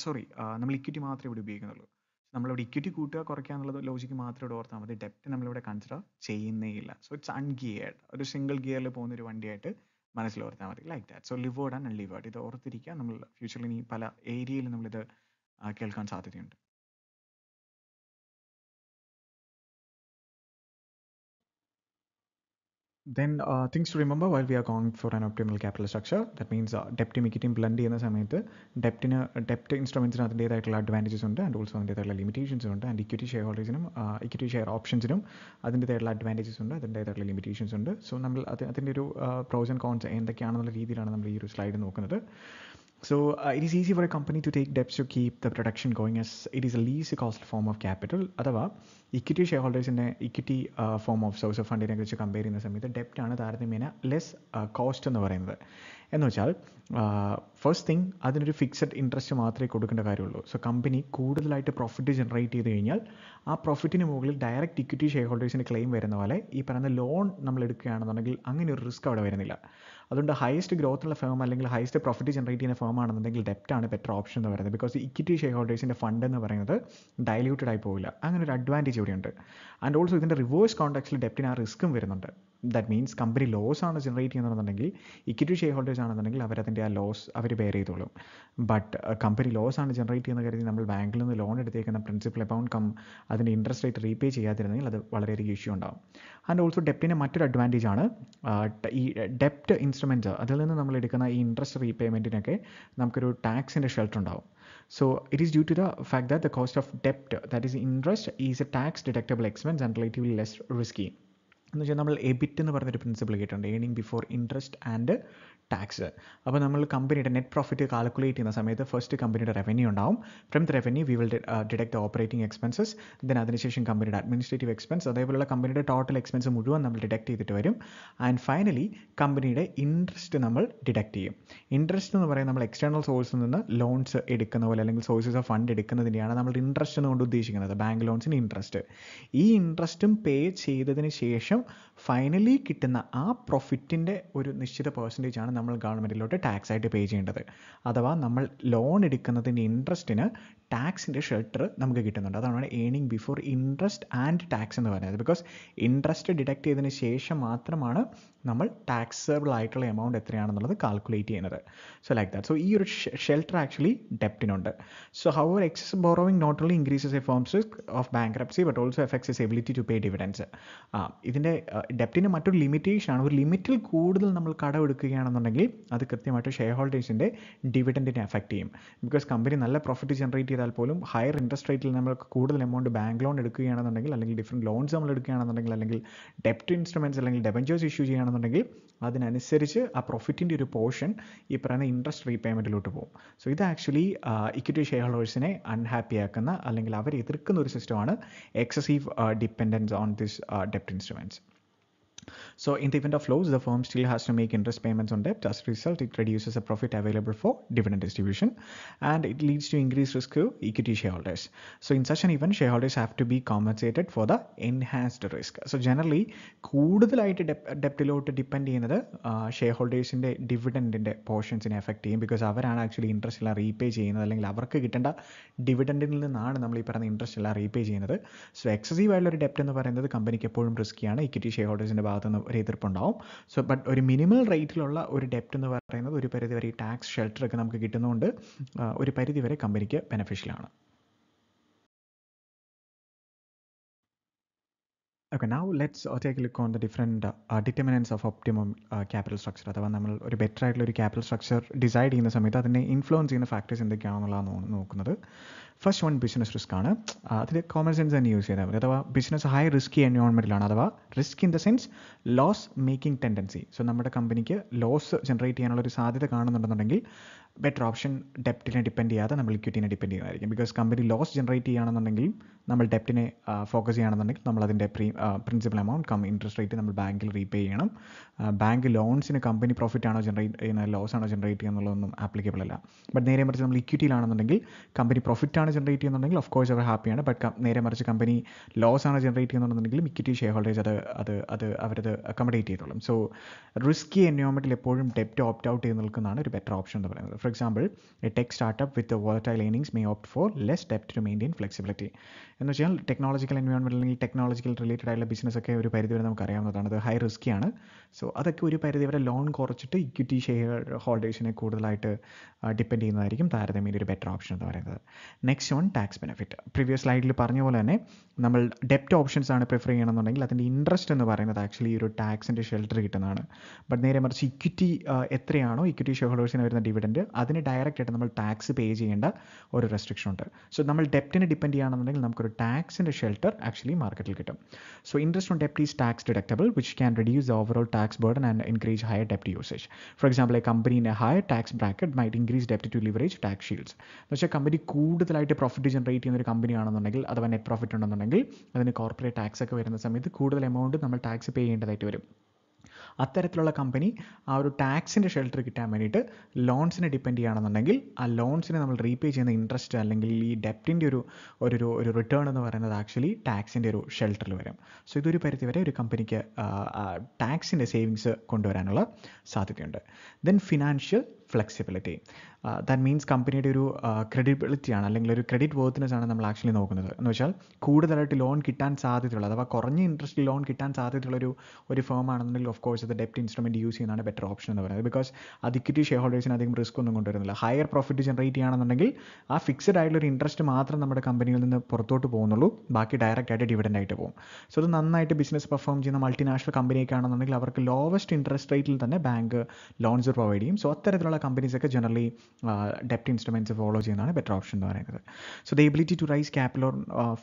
സോറി നമ്മൾ ഇക്വിറ്റി മാത്രമേ ഇവിടെ ഉപയോഗിക്കുന്നുള്ളൂ നമ്മളിവിടെ ഇക്വിറ്റി കൂട്ടുക കുറയ്ക്കുക എന്നുള്ളത് ലോജിക്ക് മാത്രം ഇവിടെ ഓർത്താൽ മതി ഡെപ്റ്റ് നമ്മളിവിടെ കൺസിഡർ ചെയ്യുന്നേ ഇല്ല സോ ഇറ്റ്സ് അൺഗിയേർഡ് ഒരു സിംഗിൾ ഗിയറിൽ പോകുന്ന ഒരു വണ്ടിയായിട്ട് മനസ്സിൽ ഓർത്താൽ മതി like that so levered and unlevered ഇത് ഓർത്തിരിക്കുക നമ്മൾ ഫ്യൂച്ചറിൽ ഇനി പല ഏരിയയിൽ നമ്മളിത് കേൾക്കാൻ സാധ്യതയുണ്ട് then things to remember while we are going for an optimal capital structure that means ഡെപ്റ്റ് മിക്കറ്റും ബ്ലൻഡ് ചെയ്യുന്ന സമയത്ത് ഡെപ്റ്റിന് ഡെപ്റ്റ് ഇൻസ്ട്രുമെൻസിന് അതിൻ്റേതായിട്ടുള്ള അഡ്വാൻറ്റേജസ് ഉണ്ട് ആൻഡ് ഓൾസോ അതിൻ്റേതായിട്ടുള്ള ലിമിറ്റേഷൻസ് ഉണ്ട് ആൻഡ് ഇക്വിറ്റി ഷെയർ ഹോൾഡേഴ്സിനും ഇക്വിറ്റി ഷെയർ ഓപ്ഷൻസിനും അതിൻ്റേതായിട്ടുള്ള അഡ്വാൻറ്റേജസ് ഉണ്ട് അതിൻ്റേതായിട്ടുള്ള ലിമിറ്റേഷൻസ് ഉണ്ട് സോ നമ്മൾ അത് അതിൻ്റെ ഒരു പ്രോസ് ആൻഡ് കോൺസ് എന്തൊക്കെയാണെന്നുള്ള രീതിയിലാണ് നമ്മൾ ഈ ഒരു സ്ലൈഡ് നോക്കുന്നത് So uh, it is easy for a company to take debts to keep the production going as it is a least costly form of capital അഥവാ ഇക്വിറ്റി ഷെയർഹോൾഡേഴ്സിൻ്റെ equity form of source of ഫണ്ടിനെ കുറിച്ച് കമ്പയർ ചെയ്യുന്ന സമയത്ത് ഡെപ്റ്റാണ് താരതമ്യേന ലെസ് കോസ്റ്റ് uh, എന്ന് പറയുന്നത് എന്ന് വെച്ചാൽ ഫസ്റ്റ് uh, തിങ് അതിനൊരു ഫിക്സഡ് ഇൻട്രസ്റ്റ് മാത്രമേ കൊടുക്കേണ്ട കാര്യമുള്ളൂ സോ കമ്പനി കൂടുതലായിട്ട് പ്രോഫിറ്റ് ജനറേറ്റ് ചെയ്ത് കഴിഞ്ഞാൽ ആ പ്രോഫിറ്റിന് മുകളിൽ ഡയറക്റ്റ് ഇക്വിറ്റി ഷെയർ ഹോൾഡേഴ്സിന് ക്ലെയിം വരുന്ന പോലെ ഈ പറയുന്ന ലോൺ നമ്മൾ എടുക്കുകയാണെന്നുണ്ടെങ്കിൽ അങ്ങനെ ഒരു റിസ്ക് അവിടെ വരുന്നില്ല അതുകൊണ്ട് ഹയസ്റ്റ് ഉള്ള ഫേം അല്ലെങ്കിൽ ഹയസ്റ്റ് പ്രോഫിറ്റ് ജനറേറ്റ് ചെയ്യുന്ന ഫേം ആണെന്നുണ്ടെങ്കിൽ ഡെപ്റ്റ് ആണ് ബെറ്റർ ഓപ്ഷൻ എന്ന് പറയുന്നത് ബിക്കോസ് ഇക്വിറ്റി ഷെയർ ഹോൾഡേഴ്സിൻ്റെ ഫണ്ട് എന്ന് പറയുന്നത് ഡയലൂട്ടഡ് ആയി പോകില്ല അങ്ങനെ ഒരു അഡ്വാൻറ്റേജ് ഇവിടെയുണ്ട് ആൻഡ് ഓൾസോ ഇതിൻ്റെ റിവേഴ്സ് കോൺടാക്സിൽ ഡെപ്റ്റിന് ആ റിസ്ക്കും വരുന്നുണ്ട് ദാറ്റ് മീൻസ് കമ്പനി ലോസ് ആണ് ജനറേറ്റ് ചെയ്യുന്നതെന്നുണ്ടെങ്കിൽ ഇക്വിറ്റി ഷെയർ ഹോൾഡേഴ്സ് ആണെന്നുണ്ടെങ്കിൽ അവരതിൻ്റെ ആ ലോസ് അവർ ബെയർ ചെയ്തോളും ബട്ട് കമ്പനി ലോസ് ആണ് ജനറേറ്റ് ചെയ്യുന്ന കാര്യത്തിൽ നമ്മൾ ബാങ്കിൽ നിന്ന് ലോൺ എടുത്തേക്കുന്ന പ്രിൻസിപ്പൽ അക്കൗണ്ട് കം അതിൻ്റെ ഇൻട്രസ്റ്റ് റേറ്റ് റീപേ ചെയ്യാതിരുന്നെങ്കിൽ അത് വളരെയധികം ഇഷ്യൂ ഉണ്ടാകും ആൻഡ് ഓൾസോ ഡെപ്റ്റിൻ്റെ മറ്റൊരു അഡ്വാൻറ്റേജ് ആണ് uh, ഈ ഡെപ്റ്റ് ഇൻസ്ട്രുമെൻറ്റ് അതിൽ നിന്ന് നമ്മൾ എടുക്കുന്ന ഈ ഇൻട്രസ്റ്റ് റീപേയ്മെൻറ്റിനൊക്കെ നമുക്കൊരു ടാക്സിൻ്റെ ഷെൽട്ടർ ഉണ്ടാകും so it is due to the fact that the cost of ഡെപ്റ്റ് that is interest is a tax deductible expense and relatively less risky. എന്ന് വെച്ചാൽ നമ്മൾ എബിറ്റ് എന്ന് പറഞ്ഞൊരു പ്രിൻസിപ്പിൾ കേട്ടിട്ടുണ്ട് earning before interest and tax അപ്പോൾ നമ്മൾ കമ്പനിയുടെ നെറ്റ് പ്രോഫിറ്റ് കാൽക്കുലേറ്റ് ചെയ്യുന്ന സമയത്ത് ഫസ്റ്റ് കമ്പനിയുടെ റവന്യൂ ഉണ്ടാവും from the revenue we will deduct operating expenses then അതിനുശേഷം കമ്പനിയുടെ അഡ്മിനിസ്ട്രേറ്റീവ് എക്സ്പെൻസ് അതേപോലുള്ള കമ്പനിയുടെ ടോട്ടൽ എക്സ്പെൻസ് മുഴുവൻ നമ്മൾ ഡിഡക്ട് ചെയ്തിട്ട് വരും ആൻഡ് ഫൈനലി കമ്പനിയുടെ ഇൻട്രസ്റ്റ് നമ്മൾ ഡിഡക്ട് ചെയ്യും ഇൻട്രസ്റ്റ് എന്ന് പറയുന്നത് നമ്മൾ എക്സ്റ്റേണൽ സോഴ്സിൽ നിന്ന് ലോൺസ് എടുക്കുന്ന പോലെ അല്ലെങ്കിൽ സോഴ്സസ് ഓഫ് ഫണ്ട് എടുക്കുന്നതിനെയാണ് നമ്മൾ ഇൻട്രസ്റ്റ് എന്നുകൊണ്ട് ഉദ്ദേശിക്കുന്നത് ബാങ്ക് ലോൺസിന് ഇൻട്രസ്റ്റ് ഈ ഇൻട്രസ്റ്റും പേ ചെയ്തതിന് ശേഷം ഫൈനലി കിട്ടുന്ന ആ പ്രോഫിറ്റിൻ്റെ ഒരു നിശ്ചിത പേഴ്സൻറ്റേജ് ആണ് നമ്മൾ ഗവൺമെൻറ്റിലോട്ട് ടാക്സ് ആയിട്ട് പേ ചെയ്യേണ്ടത് അഥവാ നമ്മൾ ലോൺ എടുക്കുന്നതിൻ്റെ ഇൻട്രസ്റ്റിന് ടാക്സിൻ്റെ ഷെൽട്ടർ നമുക്ക് കിട്ടുന്നുണ്ട് അതാണ് earning before interest and tax എന്ന് പറയുന്നത് ബിക്കോസ് ഇൻട്രസ്റ്റ് ഡിഡക്റ്റ് ചെയ്തതിന് ശേഷം മാത്രമാണ് നമ്മൾ ടാക്സബിൾ ആയിട്ടുള്ള എമൗണ്ട് എത്രയാണെന്നുള്ളത് കാൽക്കുലേറ്റ് ചെയ്യുന്നത് സോ ലൈക്ക് ദാറ്റ് സോ ഈ ഒരു ഷെൽട്ടർ ആക്ച്വലി ഡെപ്റ്റിനുണ്ട് so how excess borrowing not only increases a forms of bankruptcy but also effects its ability to pay dividends ഇതിൻ്റെ ഡെപ്റ്റിന് മറ്റൊരു ലിമിറ്റേഷൻ ആണ് ഒരു ലിമിറ്റിൽ കൂടുതൽ നമ്മൾ എടുക്കുകയാണെന്നുണ്ടെങ്കിൽ അത് കൃത്യമായിട്ട് ഷെയർ ഹോൾഡേഴ്സിൻ്റെ ഡിവിഡൻറ്റിനെ എഫക്റ്റ് ചെയ്യും ബിക്കോസ് കമ്പനി നല്ല പ്രോഫിറ്റ് ജനറേറ്റ് ചെയ്ത ചെയ്താൽ പോലും ഹയർ ഇൻട്രസ്റ്റ് റേറ്റിൽ നമ്മൾ കൂടുതൽ എമൗണ്ട് ബാങ്ക് ലോൺ എടുക്കുകയാണെന്നുണ്ടെങ്കിൽ അല്ലെങ്കിൽ ഡിഫറെൻറ്റ് ലോൺസ് നമ്മൾ എടുക്കുകയാണെന്നുണ്ടെങ്കിൽ അല്ലെങ്കിൽ ഡെപ്റ്റ് ഇൻസ്ട്രുമെൻറ്റ്സ് അല്ലെങ്കിൽ ഡെബഞ്ചേഴ്സ് ഇഷ്യൂ ചെയ്യുകയാണെന്നുണ്ടെങ്കിൽ അതിനനുസരിച്ച് ആ പ്രോഫിറ്റിൻ്റെ ഒരു പോർഷൻ ഈ പറയുന്ന ഇൻട്രസ്റ്റ് റീപേയ്മെൻറ്റിലോട്ട് പോകും സോ ഇത് ആക്ച്വലി ഇക്വിറ്റി ഷെയർ ഹോൾഡേഴ്സിനെ ആക്കുന്ന അല്ലെങ്കിൽ അവർ എതിർക്കുന്ന ഒരു സിസ്റ്റമാണ് എക്സസീവ് ഡിപ്പെൻഡൻസ് ഓൺ ദിസ് ഡെപ്റ്റ് instruments So in the event of loss, the firm still has to make interest payments on debt. As a result, it reduces the profit available for dividend distribution and it leads to increased risk to equity shareholders. So in such an event, shareholders have to be compensated for the enhanced risk. So generally കൂടുതലായിട്ട് ഡെപ്റ്റിലോട്ട് ഡിപ്പെൻഡ് ചെയ്യുന്നത് ഷെയർ ഡിവിഡൻറ്റിൻ്റെ പോർഷൻസിനെ എഫക്റ്റ് ചെയ്യും ബിക്കോസ് അവരാണ് ആക്ച്വലി ഇൻട്രസ്റ്റ് എല്ലാം റീപേ ചെയ്യുന്നത് അല്ലെങ്കിൽ അവർക്ക് കിട്ടേണ്ട ഡിവിഡൻറ്റിൽ നിന്നാണ് നമ്മൾ ഈ പറയുന്ന ഇൻട്രസ്റ്റ് എല്ലാം റീപേ ചെയ്യുന്നത് സോ എക്സസീവ് ആയിട്ടുള്ള ഒരു ഡെപ്റ്റ് എന്ന് പറയുന്നത് കമ്പനിക്ക് എപ്പോഴും റിസ്ക്കിയാണ് ഇക്വിറ്റി ഷെയർ ഹോൾഡേഴ്സിൻ്റെ ഭാഗത്തു നിന്ന് ഒരു എതിർപ്പുണ്ടാവും സോ ബട്ട് ഒരു മിനിമൽ റേറ്റിലുള്ള ഒരു ഡെപ്റ്റ് എന്ന് പറയുന്നത് ഒരു പരിധി വരെ ഈ ടാക്സ് ഷെൽട്ടറൊക്കെ നമുക്ക് കിട്ടുന്നതുകൊണ്ട് ഒരു പരിധി വരെ കമ്പനിക്ക് ബെനഫിഷ്യലാണ് okay now let's take look on the different determinants of optimum capital structure അഥവാ നമ്മൾ ഒരു ബെറ്റർ ആയിട്ടുള്ള ഒരു ക്യാപിറ്റൽ സ്ട്രക്ചർ ഡിസൈഡ് ചെയ്യുന്ന സമയത്ത് അതിനെ ഇൻഫ്ലുവൻസ് ചെയ്യുന്ന ഫാക്ടേഴ്സ് എന്തൊക്കെയാണെന്നുള്ളതാണ് നോക്കുന്നത് ഫസ്റ്റ് വൺ ബിസിനസ് റിസ്ക് ആണ് അതിൽ കോമൺ സെൻസ് തന്നെ യൂസ് ചെയ്താൽ മതി അഥവാ ബിസിനസ് ഹൈ റിസ്കി എൻവോൺമെൻറ്റിലാണ് അഥവാ risk in the sense loss making tendency so നമ്മുടെ കമ്പനിക്ക് ലോസ് ജനറേറ്റ് ചെയ്യാനുള്ള ഒരു സാധ്യത കാണുന്നുണ്ടെന്നുണ്ടെങ്കിൽ ബെറ്റർ ഓപ്ഷൻ ഡെപ്റ്റിനെ ഡിപ്പെൻഡ് ചെയ്യാതെ നമ്മൾ ഇക്വിറ്റിനെ ഡിപ്പെൻഡ് ചെയ്യുന്നതായിരിക്കും ബിക്കോസ് കമ്പനി ലോസ് ജനറേറ്റ് ചെയ്യുകയാണെന്നുണ്ടെങ്കിൽ നമ്മൾ ഡെപ്റ്റിനെ ഫോക്കസ് ചെയ്യുകയാണെന്നുണ്ടെങ്കിൽ നമ്മൾ അതിൻ്റെ പ്രീ principal amount cum interest rate നമ്മൾ ബാങ്കിൽ റീപേ ചെയ്യണം ബാങ്ക് ലോൺസിന് കമ്പനി പ്രോഫിറ്റ് ആണോ ജനറേറ്റ് ചെയ്യുന്നത് ലോസ് ആണോ ജനറേറ്റ് ചെയ്യുന്നുള്ളതൊന്നും ആപ്ലിക്കബിൾ അല്ല ബട്ട് നേരെ മറിച്ച് നമ്മൾ ഇക്വിറ്റിയിലാണെന്നുണ്ടെങ്കിൽ കമ്പനി പ്രോഫിറ്റ് ആണ് ജനറേറ്റ് ചെയ്യുന്നുണ്ടെങ്കിൽ ഓഫ് കോഴ്സ് അവർ ഹാപ്പിയാണ് ബട്ട് നേരെ മറിച്ച് കമ്പനി ലോസ് ആണ് ജനറേറ്റ് ചെയ്യുന്നുണ്ടെന്നുണ്ടെങ്കിലും ഇക്വിറ്റി ഷെയർ ഹോൾഡേഴ്സ് അത് അത് അത് അവരത് അക്കോമഡേറ്റ് ചെയ്തോളും സോ റിസ്ക്കി എൻവയോൺമെൻറ്റിൽ എപ്പോഴും ഡെപ്റ്റ് ഓപ്റ്റ് ഔട്ട് ചെയ്ത് നിൽക്കുന്നതാണ് ഒരു ബെറ്റർ ഓപ്ഷൻ എന്ന് പറയുന്നത് For example, a tech startup with volatile earnings may opt for less debt to maintain flexibility എന്ന് വെച്ചാൽ ടെക്നോളജിക്കൽ എൻവയോൺമെൻറ്റ് അല്ലെങ്കിൽ ടെക്നോളജിക്കൽ റിലേറ്റഡ് ആയിട്ടുള്ള ബിസിനസ് ഒക്കെ ഒരു പരിധി വരെ നമുക്ക് അറിയാവുന്നതാണ് അത് ഹൈ റിസ്കി ആണ് സോ അതൊക്കെ ഒരു പരിധി വരെ ലോൺ കുറച്ചിട്ട് ഇക്വിറ്റി ഷെയർ ഹോൾഡേഴ്സിനെ കൂടുതലായിട്ട് ഡിപ്പെൻഡ് ചെയ്യുന്നതായിരിക്കും താരതമ്യേന ഒരു ബെറ്റർ ഓപ്ഷൻ എന്ന് പറയുന്നത് next one tax benefit previous സ്ലൈഡിൽ പറഞ്ഞ പോലെ തന്നെ നമ്മൾ ഡെപ്റ്റ് ഓപ്ഷൻസ് ആണ് പ്രിഫർ ചെയ്യണമെന്നുണ്ടെങ്കിൽ അതിൻ്റെ ഇൻട്രസ്റ്റ് എന്ന് പറയുന്നത് ആക്ച്വലി ഒരു ടാക്സിൻ്റെ ഷെൽട്ടർ കിട്ടുന്നതാണ് ബട്ട് നേരെ മറിച്ച് ഇക്വിറ്റി എത്രയാണോ ഇക്വിറ്റി ഷെയർ ഹോൾഡേഴ്സിന് വരുന്ന ഡിവിഡൻറ്റ് അതിന് ഡയറക്റ്റ് ആയിട്ട് നമ്മൾ ടാക്സ് പേ ചെയ്യേണ്ട ഒരു റെസ്ട്രിക്ഷൻ ഉണ്ട് സോ നമ്മൾ ഡെപ്റ്റിനെ ഡിപ്പെൻഡ് ചെയ്യുകയാണെന്നുണ്ടെങ്കിൽ നമുക്കൊരു ടാക്സിൻ്റെ ഷെൽട്ടർ ആക്ച്വലി മാർക്കറ്റിൽ കിട്ടും so interest on ഡെപ്റ്റ് is tax deductible which can reduce the overall tax burden and increase higher ഡെപ്റ്റ് usage four example A company in higher tax bracket might increase ഡെപ്റ്റ് to leverage tax Shields എന്ന് വെച്ചാൽ കമ്പനി കൂടുതലായിട്ട് പ്രോഫിറ്റ് ജനറേറ്റ് ചെയ്യുന്ന ഒരു കമ്പനി ആണെന്നുണ്ടെങ്കിൽ അഥവാ നെറ്റ് പ്രോഫിറ്റ് ഉണ്ടെന്നുണ്ടെങ്കിൽ അതിന് കോർപ്പറേറ്റ് ടാക്സ് ഒക്കെ വരുന്ന സമയത്ത് കൂടുതൽ എമൗണ്ട് നമ്മൾ ടാക്സ് പേ ചെയ്യേണ്ടതായിട്ട് വരും അത്തരത്തിലുള്ള കമ്പനി ആ ഒരു ടാക്സിൻ്റെ ഷെൽട്ടർ കിട്ടാൻ വേണ്ടിയിട്ട് ലോൺസിനെ ഡിപ്പെൻഡ് ചെയ്യുകയാണെന്നുണ്ടെങ്കിൽ ആ ലോൺസിനെ നമ്മൾ റീപേ ചെയ്യുന്ന ഇൻട്രസ്റ്റ് അല്ലെങ്കിൽ ഈ ഡെപ്റ്റിൻ്റെ ഒരു ഒരു ഒരു റിട്ടേൺ എന്ന് പറയുന്നത് ആക്ച്വലി ടാക്സിൻ്റെ ഒരു ഷെൽട്ടറിൽ വരും സോ ഇതൊരു പരിധി വരെ ഒരു കമ്പനിക്ക് ടാക്സിൻ്റെ സേവിങ്സ് കൊണ്ടുവരാനുള്ള സാധ്യതയുണ്ട് then financial flexibility that means കമ്പനിയുടെ ഒരു ക്രെഡിബിലിറ്റിയാണ് uh, അല്ലെങ്കിൽ ഒരു ക്രെഡിറ്റ് വേർത്തിനെസ് ആണ് നമ്മൾ ആക്ച്വലി നോക്കുന്നത് എന്ന് വെച്ചാൽ കൂടുതലായിട്ട് ലോൺ കിട്ടാൻ സാധ്യതയുള്ള അഥവാ കുറഞ്ഞ ഇൻട്രസ്റ്റ് ലോൺ കിട്ടാൻ സാധ്യതയുള്ള ഒരു ഒരു ഫേം ആണെന്നുണ്ടെങ്കിൽ ഓഫ് കോഴ്സ് അത് ഡെപ്റ്റ് ഇൻസ്ട്രുമെൻറ്റ് യൂസ് ചെയ്യുന്നതാണ് ബെറ്റർ ഓപ്ഷൻ എന്ന് പറയുന്നത് ബിക്കോസ് അധിക്വിറ്റി ഷെയർ ഹോൾഡേഴ്സിന് അധികം റിസ്ക് ഒന്നും കൊണ്ടുവരുന്നില്ല ഹയർ പ്രോഫിറ്റ് ജനറേറ്റ് ചെയ്യുകയാണെന്നുണ്ടെങ്കിൽ ആ ഫിക്സഡ് ആയിട്ടുള്ള ഒരു ഇൻട്രസ്റ്റ് മാത്രം നമ്മുടെ കമ്പനിയിൽ നിന്ന് പുറത്തോട്ട് പോകുന്നുള്ളൂ ബാക്കി ഡയറക്റ്റ് ആയിട്ട് ഡിവിഡൻ്റ് ആയിട്ട് പോകും സോ അത് നന്നായിട്ട് ബിസിനസ് പെർഫോം ചെയ്യുന്ന മൾട്ടിനാഷണൽ കമ്പനിയൊക്കെ ആണെന്നുണ്ടെങ്കിൽ അവർക്ക് ലോവസ്റ്റ് ഇൻട്രസ്റ്റ് റേറ്റിൽ തന്നെ ബാങ്ക് ലോൺസ് പ്രൊവൈഡ് ചെയ്യും സോ അത്തരത്തിലുള്ള കമ്പനീസൊക്കെ ജനറലി ഡെപ്റ്റ് ഇൻസ്ട്രുമെൻറ്റ്സ് ഫോളോ ചെയ്യുന്നതാണ് ബെറ്റർ ഓപ്ഷൻ എന്ന് പറയുന്നത് so the ability to raise capital on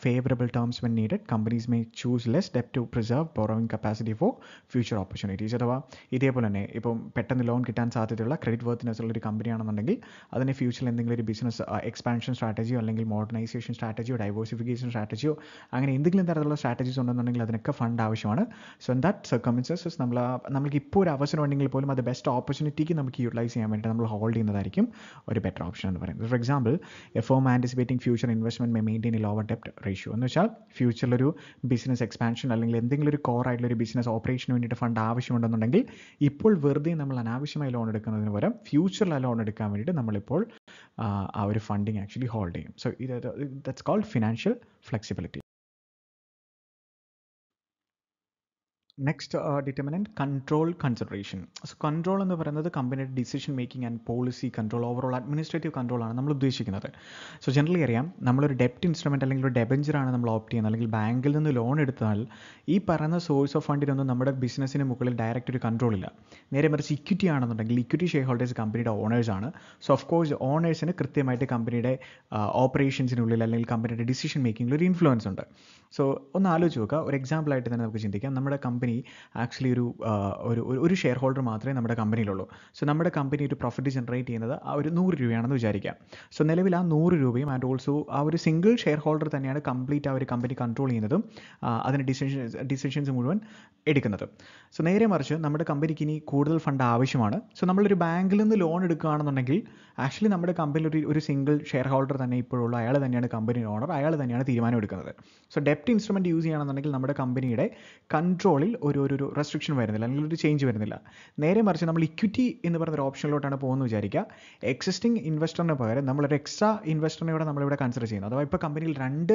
favourable terms when needed companies may choose less ഡെപ്റ്റ് to preserve borrowing capacity for future opportunities അഥവാ ഇതേപോലെ തന്നെ ഇപ്പം പെട്ടെന്ന് ലോൺ കിട്ടാൻ സാധ്യതയുള്ള ക്രെഡിറ്റ് വർത്തിനെസ് ഉള്ള ഒരു കമ്പനിയാണെന്നുണ്ടെങ്കിൽ അതിനെ ഫ്യൂച്ചറിൽ എന്തെങ്കിലും ഒരു ബിസിനസ് എക്സ്പാൻഷൻ സ്ട്രാറ്റജിയോ അല്ലെങ്കിൽ മോഡേണൈസേഷൻ സ്ട്രാറ്റജിയോ ഡൈവേഴ്സിഫിക്കേഷൻ സ്ട്രാറ്റജിയോ അങ്ങനെ എന്തെങ്കിലും തരത്തിലുള്ള സ്ട്രാറ്റജീസ് ഉണ്ടെന്നുണ്ടെങ്കിൽ അതിനൊക്കെ ഫണ്ട് ആവശ്യമാണ് സോ ഇൻ ദാറ്റ് സർക്കംസസ് നമ്മൾ നമുക്ക് ഇപ്പോൾ ഒരു അവസരം ഉണ്ടെങ്കിൽ പോലും അത് ബെസ്റ്റ് ഓപ്പർച്യൂണിറ്റിക്ക് നമുക്ക് യൂട്ടിലൈസ് ചെയ്യാൻ വേണ്ടി ആയിട്ട് നമ്മൾ ഹോൾഡ് ചെയ്യുന്നതായിരിക്കും ഒരു ബെറ്റർ ഓപ്ഷൻ എന്ന് പറയുന്നത് for example a form anticipating future investment may maintain a lower ഡെപ്റ്റ് റേഷ്യോ എന്ന് വെച്ചാൽ ഫ്യൂച്ചറിലൊരു ബിസിനസ് എക്സ്പാൻഷൻ അല്ലെങ്കിൽ എന്തെങ്കിലും ഒരു കോർ ആയിട്ടുള്ള ഒരു ബിസിനസ് ഓപ്പറേഷന് വേണ്ടിയിട്ട് ഫണ്ട് ആവശ്യമുണ്ടെന്നുണ്ടെങ്കിൽ ഇപ്പോൾ വെറുതെ നമ്മൾ അനാവശ്യമായി ലോൺ എടുക്കുന്നതിന് പകരം ഫ്യൂച്ചറിൽ ലോൺ എടുക്കാൻ വേണ്ടിയിട്ട് നമ്മളിപ്പോൾ ആ ഒരു ഫണ്ടിങ് ആക്ച്വലി ഹോൾഡ് ചെയ്യും സോ ഇത് that's called financial flexibility next determinant control consideration so control എന്ന് പറയുന്നത് കമ്പനിയുടെ decision making and policy control overall administrative control ആണ് നമ്മൾ ഉദ്ദേശിക്കുന്നത് സോ ജനറലി അറിയാം നമ്മളൊരു ഡെപ്റ്റ് ഇൻസ്ട്രുമെൻറ്റ് അല്ലെങ്കിൽ ഒരു ഡെബഞ്ചറാണ് നമ്മൾ ഓപ്റ്റ് ചെയ്യുന്നത് അല്ലെങ്കിൽ ബാങ്കിൽ നിന്ന് ലോൺ എടുത്താൽ ഈ പറയുന്ന സോഴ്സ് ഓഫ് ഫണ്ടിനൊന്നും നമ്മുടെ ബിസിനസ്സിന് മുകളിൽ ഡയറക്റ്റ് ഒരു കൺട്രോൾ ഇല്ല നേരെ മറിച്ച് ഇക്വിറ്റി ആണെന്നുണ്ടെങ്കിൽ ഇക്വിറ്റി ഷെയർ ഹോൾഡേഴ്സ് കമ്പനിയുടെ ഓണേഴ്സാണ് സോ ഓഫ് കോഴ്സ് ഓണേഴ്സിന് കൃത്യമായിട്ട് കമ്പനിയുടെ ഓപ്പറേഷൻസിനുള്ളിൽ അല്ലെങ്കിൽ കമ്പനിയുടെ ഡിസിഷൻ മേക്കിങ്ങിൽ ഒരു ഇൻഫ്ലുവൻസ് ഉണ്ട് സോ ഒന്ന് ആലോചിച്ച് നോക്കുക ഒരു എക്സാമ്പിൾ ആയിട്ട് തന്നെ നമുക്ക് ചിന്തിക്കാം നമ്മുടെ കമ്പനി കമ്പനി ആക്ച്വലി ഒരു ഒരു ഒരു ഷെയർ ഹോൾഡർ മാത്രമേ നമ്മുടെ കമ്പനിയിലുള്ളൂ സോ നമ്മുടെ കമ്പനി ഒരു പ്രോഫിറ്റ് ജനറേറ്റ് ചെയ്യുന്നത് ആ ഒരു നൂറ് രൂപയാണെന്ന് വിചാരിക്കാം സോ നിലവിൽ ആ നൂറ് രൂപയും ആൻഡ് ഓൾസോ ആ ഒരു സിംഗിൾ ഷെയർ ഹോൾഡർ തന്നെയാണ് കംപ്ലീറ്റ് ആ ഒരു കമ്പനി കൺട്രോൾ ചെയ്യുന്നതും അതിന് ഡിസിഷൻ ഡിസിഷൻസ് മുഴുവൻ എടുക്കുന്നതും സോ നേരെ മറിച്ച് നമ്മുടെ കമ്പനിക്ക് ഇനി കൂടുതൽ ഫണ്ട് ആവശ്യമാണ് സോ നമ്മളൊരു ബാങ്കിൽ നിന്ന് ലോൺ എടുക്കുകയാണെന്നുണ്ടെങ്കിൽ ആക്ച്വലി നമ്മുടെ കമ്പനിയിൽ ഒരു ഒരു സിംഗിൾ ഷെയർ ഹോൾഡർ തന്നെ ഇപ്പോഴുള്ള അയാൾ തന്നെയാണ് കമ്പനി ഓണർ അയാൾ തന്നെയാണ് തീരുമാനം എടുക്കുന്നത് സോ ഡെപ്റ്റ് ഇൻസ്ട്രുമെൻറ്റ് യൂസ് ചെയ്യുകയാണെന്നുണ്ടെങ്കിൽ നമ്മുടെ കമ്പനിയുടെ കൺട്രോളിൽ ഒരു ഒരു റെസ്ട്രിക്ഷൻ വരുന്നില്ല അല്ലെങ്കിൽ ഒരു ചേഞ്ച് വരുന്നില്ല നേരെ മറിച്ച് നമ്മൾ ഇക്വിറ്റി എന്ന് പറയുന്ന ഒരു ഓപ്ഷനിലോട്ടാണ് പോകുന്നത് വിചാരിക്കുക എക്സിസ്റ്റിംഗ് ഇൻവെസ്റ്ററിന് പകരം നമ്മളൊരു എക്സ്ട്രാ ഇൻവെസ്റ്ററിനെ കൂടെ നമ്മളിവിടെ കൺസിഡർ ചെയ്യുന്നത് അഥവാ ഇപ്പോൾ കമ്പനിയിൽ രണ്ട്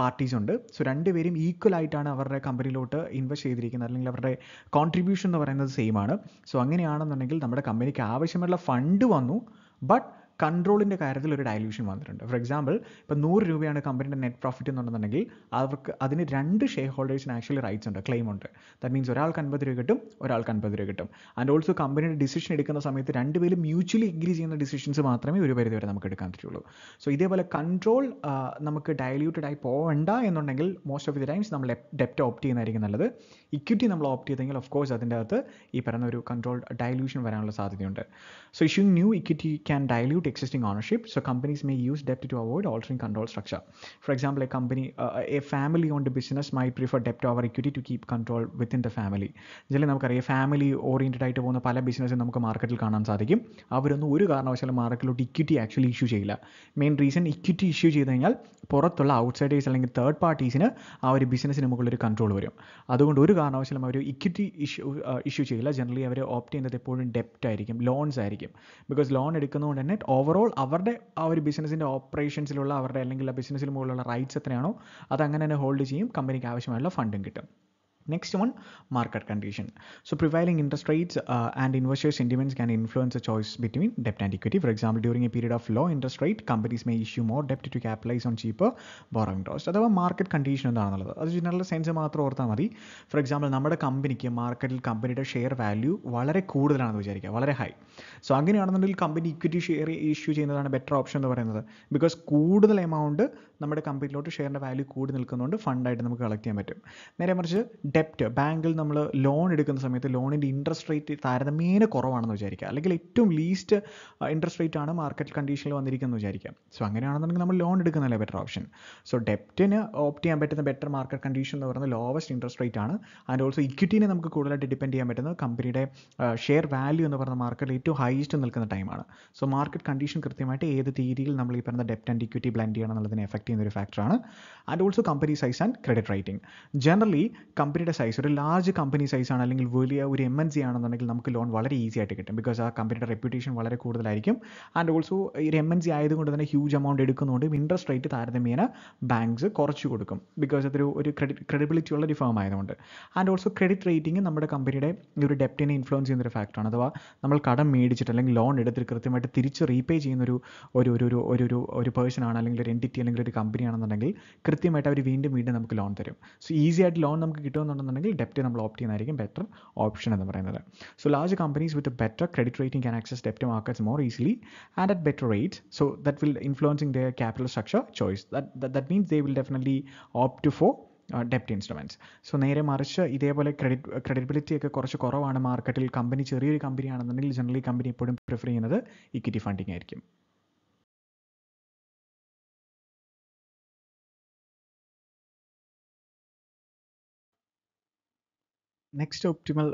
പാർട്ടീസ് ഉണ്ട് സോ രണ്ടുപേരും ഈക്വൽ ആയിട്ടാണ് അവരുടെ കമ്പനിയിലോട്ട് ഇൻവെസ്റ്റ് ചെയ്തിരിക്കുന്നത് അല്ലെങ്കിൽ അവരുടെ കോൺട്രിബ്യൂഷൻ എന്ന് പറയുന്നത് സെയിം ആണ് സോ അങ്ങനെയാണെന്നുണ്ടെങ്കിൽ നമ്മുടെ കമ്പനിക്ക് ആവശ്യമുള്ള ഫണ്ട് വന്നു ബട്ട് കൺട്രോളിൻ്റെ കാര്യത്തിൽ ഒരു ഡയല്യൂഷൻ വന്നിട്ടുണ്ട് ഫോർ എക്സാമ്പിൾ ഇപ്പോൾ നൂറ് രൂപയാണ് കമ്പനിയുടെ നെറ്റ് പ്രോഫിറ്റ് എന്നുണ്ടെന്നുണ്ടെങ്കിൽ അവർക്ക് അതിന് രണ്ട് ഷെയർ ഹോൾഡേഴ്സിന് ആക്ച്വലി റൈറ്റ്സ് ഉണ്ട് ക്ലെയിം ഉണ്ട് ദാറ്റ് മീൻസ് ഒരാൾക്ക് അൻപത് രൂപ കിട്ടും ഒരാൾക്ക് അൻപത് രൂപ കിട്ടും ആൻഡ് ഓൾസോ കമ്പനിയുടെ ഡിസിഷൻ എടുക്കുന്ന സമയത്ത് രണ്ടുപേരും മ്യൂച്വലി എഗ്രി ചെയ്യുന്ന ഡിസിഷൻസ് മാത്രമേ ഒരു പരിധി വരെ നമുക്ക് എടുക്കാൻ പറ്റുള്ളൂ സോ ഇതേപോലെ കൺട്രോൾ നമുക്ക് ഡയല്യൂട്ടഡ് ആയി പോകണ്ട എന്നുണ്ടെങ്കിൽ മോസ്റ്റ് ഓഫ് ദി ടൈംസ് നമ്മൾ ഡെപ്റ്റ് ഓപ്റ്റ് ചെയ്യുന്നതായിരിക്കും നല്ലത് ഇക്വിറ്റി നമ്മൾ ഓപ്റ്റ് ചെയ്തെങ്കിൽ ഓഫ് കോഴ്സ് അതിൻ്റെ അകത്ത് ഈ പറയുന്ന ഒരു കൺട്രോൾ ഡയല്യൂഷൻ വരാനുള്ള സാധ്യതയുണ്ട് so issue new equity can dilute to existing ownership. So companies may use debt to avoid altering control structure. For example, a company, uh, a family-owned business might prefer debt over equity to keep control within the family. ഇതിൽ നമുക്കറിയാം ഫാമിലി ഓറിയൻറ്റഡ് ആയിട്ട് പോകുന്ന പല ബിസിനസ്സും നമുക്ക് മാർക്കറ്റിൽ കാണാൻ സാധിക്കും അവരൊന്നും ഒരു കാരണവശാലും മാർക്കറ്റിലോട്ട് ഇക്വിറ്റി ആക്ച്വലി ഇഷ്യൂ ചെയ്യില്ല മെയിൻ റീസൺ ഇക്വിറ്റി ഇഷ്യൂ ചെയ്ത് കഴിഞ്ഞാൽ പുറത്തുള്ള ഔട്ട്സൈഡേഴ്സ് അല്ലെങ്കിൽ തേർഡ് പാർട്ടീസിന് ആ ഒരു ബിസിനസ്സിന് മുകളിലൊരു കൺട്രോൾ വരും അതുകൊണ്ട് ഒരു കാരണവശാലും അവർ ഇക്വിറ്റി ഇഷ്യൂ ഇഷ്യൂ ചെയ്യില്ല ജനറലി അവർ ഓപ്റ്റ് ചെയ്യുന്നത് എപ്പോഴും ഡെപ്റ്റ് ആയിരിക്കും ലോൺസ് ആയിരിക്കും ബിക്കോസ് ലോൺ എടുക്കുന്നതുകൊണ്ട് തന്നെ ഓവറോൾ അവരുടെ ആ ഒരു ബിസിനസ്സിൻ്റെ ഓപ്പറേഷൻസിലുള്ള അവരുടെ അല്ലെങ്കിൽ ആ ബിസിനസ്സിൽ മുകളിലുള്ള റൈറ്റ്സ് എത്രയാണോ അതങ്ങനെ തന്നെ ഹോൾഡ് ചെയ്യും കമ്പനിക്ക് ആവശ്യമായുള്ള ഫണ്ടും കിട്ടും Next one, market condition. So prevailing interest rates uh, and investor sentiments can influence a choice between debt and equity. For example, during a period of low interest rate, companies may issue more debt to capitalize on cheaper borrowing cost. അഥവാ മാർക്കറ്റ് കണ്ടീഷൻ എന്താണെന്നുള്ളത് അത് ജനറൽ സയൻസ് മാത്രം ഓർത്താൽ മതി ഫോർ എക്സാമ്പിൾ നമ്മുടെ കമ്പനിക്ക് മാർക്കറ്റിൽ കമ്പനിയുടെ ഷെയർ വാല്യൂ വളരെ കൂടുതലാണെന്ന് വിചാരിക്കുക വളരെ ഹൈ സോ അങ്ങനെയാണെന്നുണ്ടെങ്കിൽ കമ്പനി ഇക്വിറ്റി ഷെയർ ഇഷ്യൂ ചെയ്യുന്നതാണ് ബെറ്റർ ഓപ്ഷൻ എന്ന് പറയുന്നത് ബിക്കോസ് കൂടുതൽ എമൗണ്ട് നമ്മുടെ കമ്പനിയിലോട്ട് ഷെയറിൻ്റെ വാല്യൂ കൂടി നിൽക്കുന്നതുകൊണ്ട് ഫണ്ടായിട്ട് നമുക്ക് കളക്ട് ചെയ്യാൻ പറ്റും നേരെ മറിച്ച് ഡെപ്റ്റ് ബാങ്കിൽ നമ്മൾ ലോൺ എടുക്കുന്ന സമയത്ത് ലോണിൻ്റെ ഇൻട്രസ്റ്റ് റേറ്റ് താരതമ്യേന കുറവാണെന്ന് വിചാരിക്കുക അല്ലെങ്കിൽ ഏറ്റവും ലീസ്റ്റ് ഇൻട്രസ്റ്റ് റേറ്റ് ആണ് മാർക്കറ്റ് കണ്ടീഷനിൽ വന്നിരിക്കുന്നത് വിചാരിക്കാം സോ അങ്ങനെയാണെന്നുണ്ടെങ്കിൽ നമ്മൾ ലോൺ എടുക്കുന്നതല്ലേ ബെറ്റർ ഓപ്ഷൻ സോ ഡെപ്റ്റിന് ഓപ്റ്റ് ചെയ്യാൻ പറ്റുന്ന ബെറ്റർ മാർക്കറ്റ് കണ്ടീഷൻ എന്ന് പറയുന്നത് ലോവസ്റ്റ് ഇൻട്രസ്റ്റ് റേറ്റ് ആണ് ആൻഡ് ഓൾസോ ഇക്വിറ്റിനെ നമുക്ക് കൂടുതലായിട്ട് ഡിപ്പെൻഡ് ചെയ്യാൻ പറ്റുന്നത് കമ്പനിയുടെ ഷെയർ വാല്യൂ എന്ന് പറയുന്ന മാർക്കറ്റിൽ ഏറ്റവും ഹൈസ്റ്റ് നിൽക്കുന്ന ടൈമാണ് സോ മാർക്കറ്റ് കണ്ടീഷൻ കൃത്യമായിട്ട് ഏത് രീതിയിൽ നമ്മൾ ഈ പറയുന്ന ഡെപ്റ്റ് ആൻഡ് ഇക്വിറ്റി ബ്ലെൻഡ് ചെയ്യണം എന്നുള്ളതിനെ എഫക്ട് അഫക്റ്റ് ചെയ്യുന്ന ഒരു ഫാക്ടറാണ് and also company size and credit rating generally കമ്പനിയുടെ സൈസ് ഒരു ലാർജ് കമ്പനി സൈസ് ആണ് അല്ലെങ്കിൽ വലിയ ഒരു എം എൻ സി ആണെന്നുണ്ടെങ്കിൽ നമുക്ക് ലോൺ വളരെ ഈസി ആയിട്ട് കിട്ടും ബിക്കോസ് ആ കമ്പനിയുടെ റെപ്യൂട്ടേഷൻ വളരെ കൂടുതലായിരിക്കും ആൻഡ് ഓൾസോ ഒരു എം എൻ സി ആയതുകൊണ്ട് തന്നെ ഹ്യൂജ് എമൗണ്ട് എടുക്കുന്നതുകൊണ്ട് ഇൻട്രസ്റ്റ് റേറ്റ് താരതമ്യേന ബാങ്ക്സ് കുറച്ച് കൊടുക്കും ബിക്കോസ് അതൊരു ഒരു ക്രെഡിറ്റ് ക്രെഡിബിലിറ്റി ഉള്ള ഒരു ഫേം ആയതുകൊണ്ട് ആൻഡ് ഓൾസോ ക്രെഡിറ്റ് റേറ്റിംഗ് നമ്മുടെ കമ്പനിയുടെ ഒരു ഡെപ്റ്റിനെ ഇൻഫ്ലുവൻസ് ചെയ്യുന്ന ഒരു ഫാക്ടറാണ് അഥവാ നമ്മൾ കടം മേടിച്ചിട്ട് അല്ലെങ്കിൽ ലോൺ എടുത്തിട്ട് കൃത്യമായിട്ട് തിരിച്ച് റീപേ ചെയ്യുന്ന ഒരു ഒരു ഒരു ഒരു ഒരു പേഴ്സൺ ആണ് അല്ലെങ്കിൽ ഒരു എൻറ്റിറ്റി അല്ലെങ്കിൽ ഒരു കമ്പനിയാണെന്നുണ്ടെങ്കിൽ കൃത്യമായിട്ട് അവർ വീണ്ടും വീണ്ടും നമുക്ക് ലോൺ തരും സോ ഈസി ആയിട്ട് ലോൺ നമുക്ക് കിട്ടുമെന്നുണ്ടെന്നുണ്ടെങ്കിൽ ഡെപ്റ്റ് നമ്മൾ ഓപ്റ്റ് ചെയ്യുന്നതായിരിക്കും ബെറ്റർ ഓപ്ഷൻ എന്ന് പറയുന്നത് so large companies with better credit rating can access ഡെപ്റ്റ് markets more easily and at better rate so that will influencing the capital structure choice that means they will definitely opt for ഡെപ്റ്റ് instruments so നേരെ മറിച്ച് ഇതേപോലെ ക്രെഡിറ്റ് ക്രെഡിബിലിറ്റി uh, ഒക്കെ കുറച്ച് കുറവാണ് മാർക്കറ്റിൽ കമ്പനി ചെറിയൊരു കമ്പനിയാണെന്നുണ്ടെങ്കിൽ ജനറലി കമ്പനി എപ്പോഴും പ്രിഫർ ചെയ്യുന്നത് ഇക്വിറ്റി ഫണ്ടിങ് ആയിരിക്കും നെക്സ്റ്റ് ഒപ്റ്റിമൽ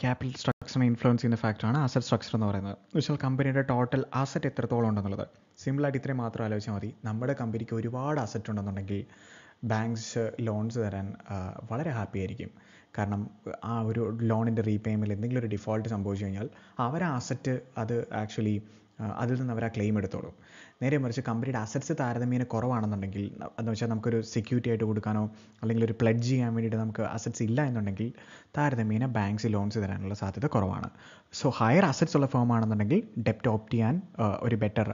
ക്യാപിറ്റൽ സ്ട്രക്ചറിനെ ഇൻഫ്ലുവൻസ് ചെയ്യുന്ന ഫാക്ടറാണ് അസറ്റ് സ്ട്രക്ചർ എന്ന് പറയുന്നത് വെച്ചാൽ കമ്പനിയുടെ ടോട്ടൽ അസറ്റ് എത്രത്തോളം ഉണ്ടെന്നുള്ളത് ആയിട്ട് ഇത്രയും മാത്രം ആലോചിച്ചാൽ മതി നമ്മുടെ കമ്പനിക്ക് ഒരുപാട് അസറ്റ് ഉണ്ടെന്നുണ്ടെങ്കിൽ ബാങ്ക്സ് ലോൺസ് തരാൻ വളരെ ഹാപ്പി ആയിരിക്കും കാരണം ആ ഒരു ലോണിൻ്റെ റീപേയ്മെൻറ്റ് എന്തെങ്കിലും ഒരു ഡിഫോൾട്ട് സംഭവിച്ചു കഴിഞ്ഞാൽ അവർ ആ അസറ്റ് അത് ആക്ച്വലി അതിൽ നിന്ന് അവർ ആ ക്ലെയിം എടുത്തോളും നേരെ മറിച്ച് കമ്പനിയുടെ അസറ്റ്സ് താരതമ്യേന കുറവാണെന്നുണ്ടെങ്കിൽ എന്ന് വെച്ചാൽ നമുക്കൊരു സെക്യൂരിറ്റി ആയിട്ട് കൊടുക്കാനോ അല്ലെങ്കിൽ ഒരു പ്ലഡ്ജ് ചെയ്യാൻ വേണ്ടിയിട്ട് നമുക്ക് അസറ്റ്സ് ഇല്ല എന്നുണ്ടെങ്കിൽ താരതമ്യേന ബാങ്ക്സ് ലോൺസ് തരാനുള്ള സാധ്യത കുറവാണ് സോ ഹയർ അസറ്റ്സ് ഉള്ള ഫേം ആണെന്നുണ്ടെങ്കിൽ ഡെപ്റ്റ് ഓപ്റ്റ് ചെയ്യാൻ ഒരു ബെറ്റർ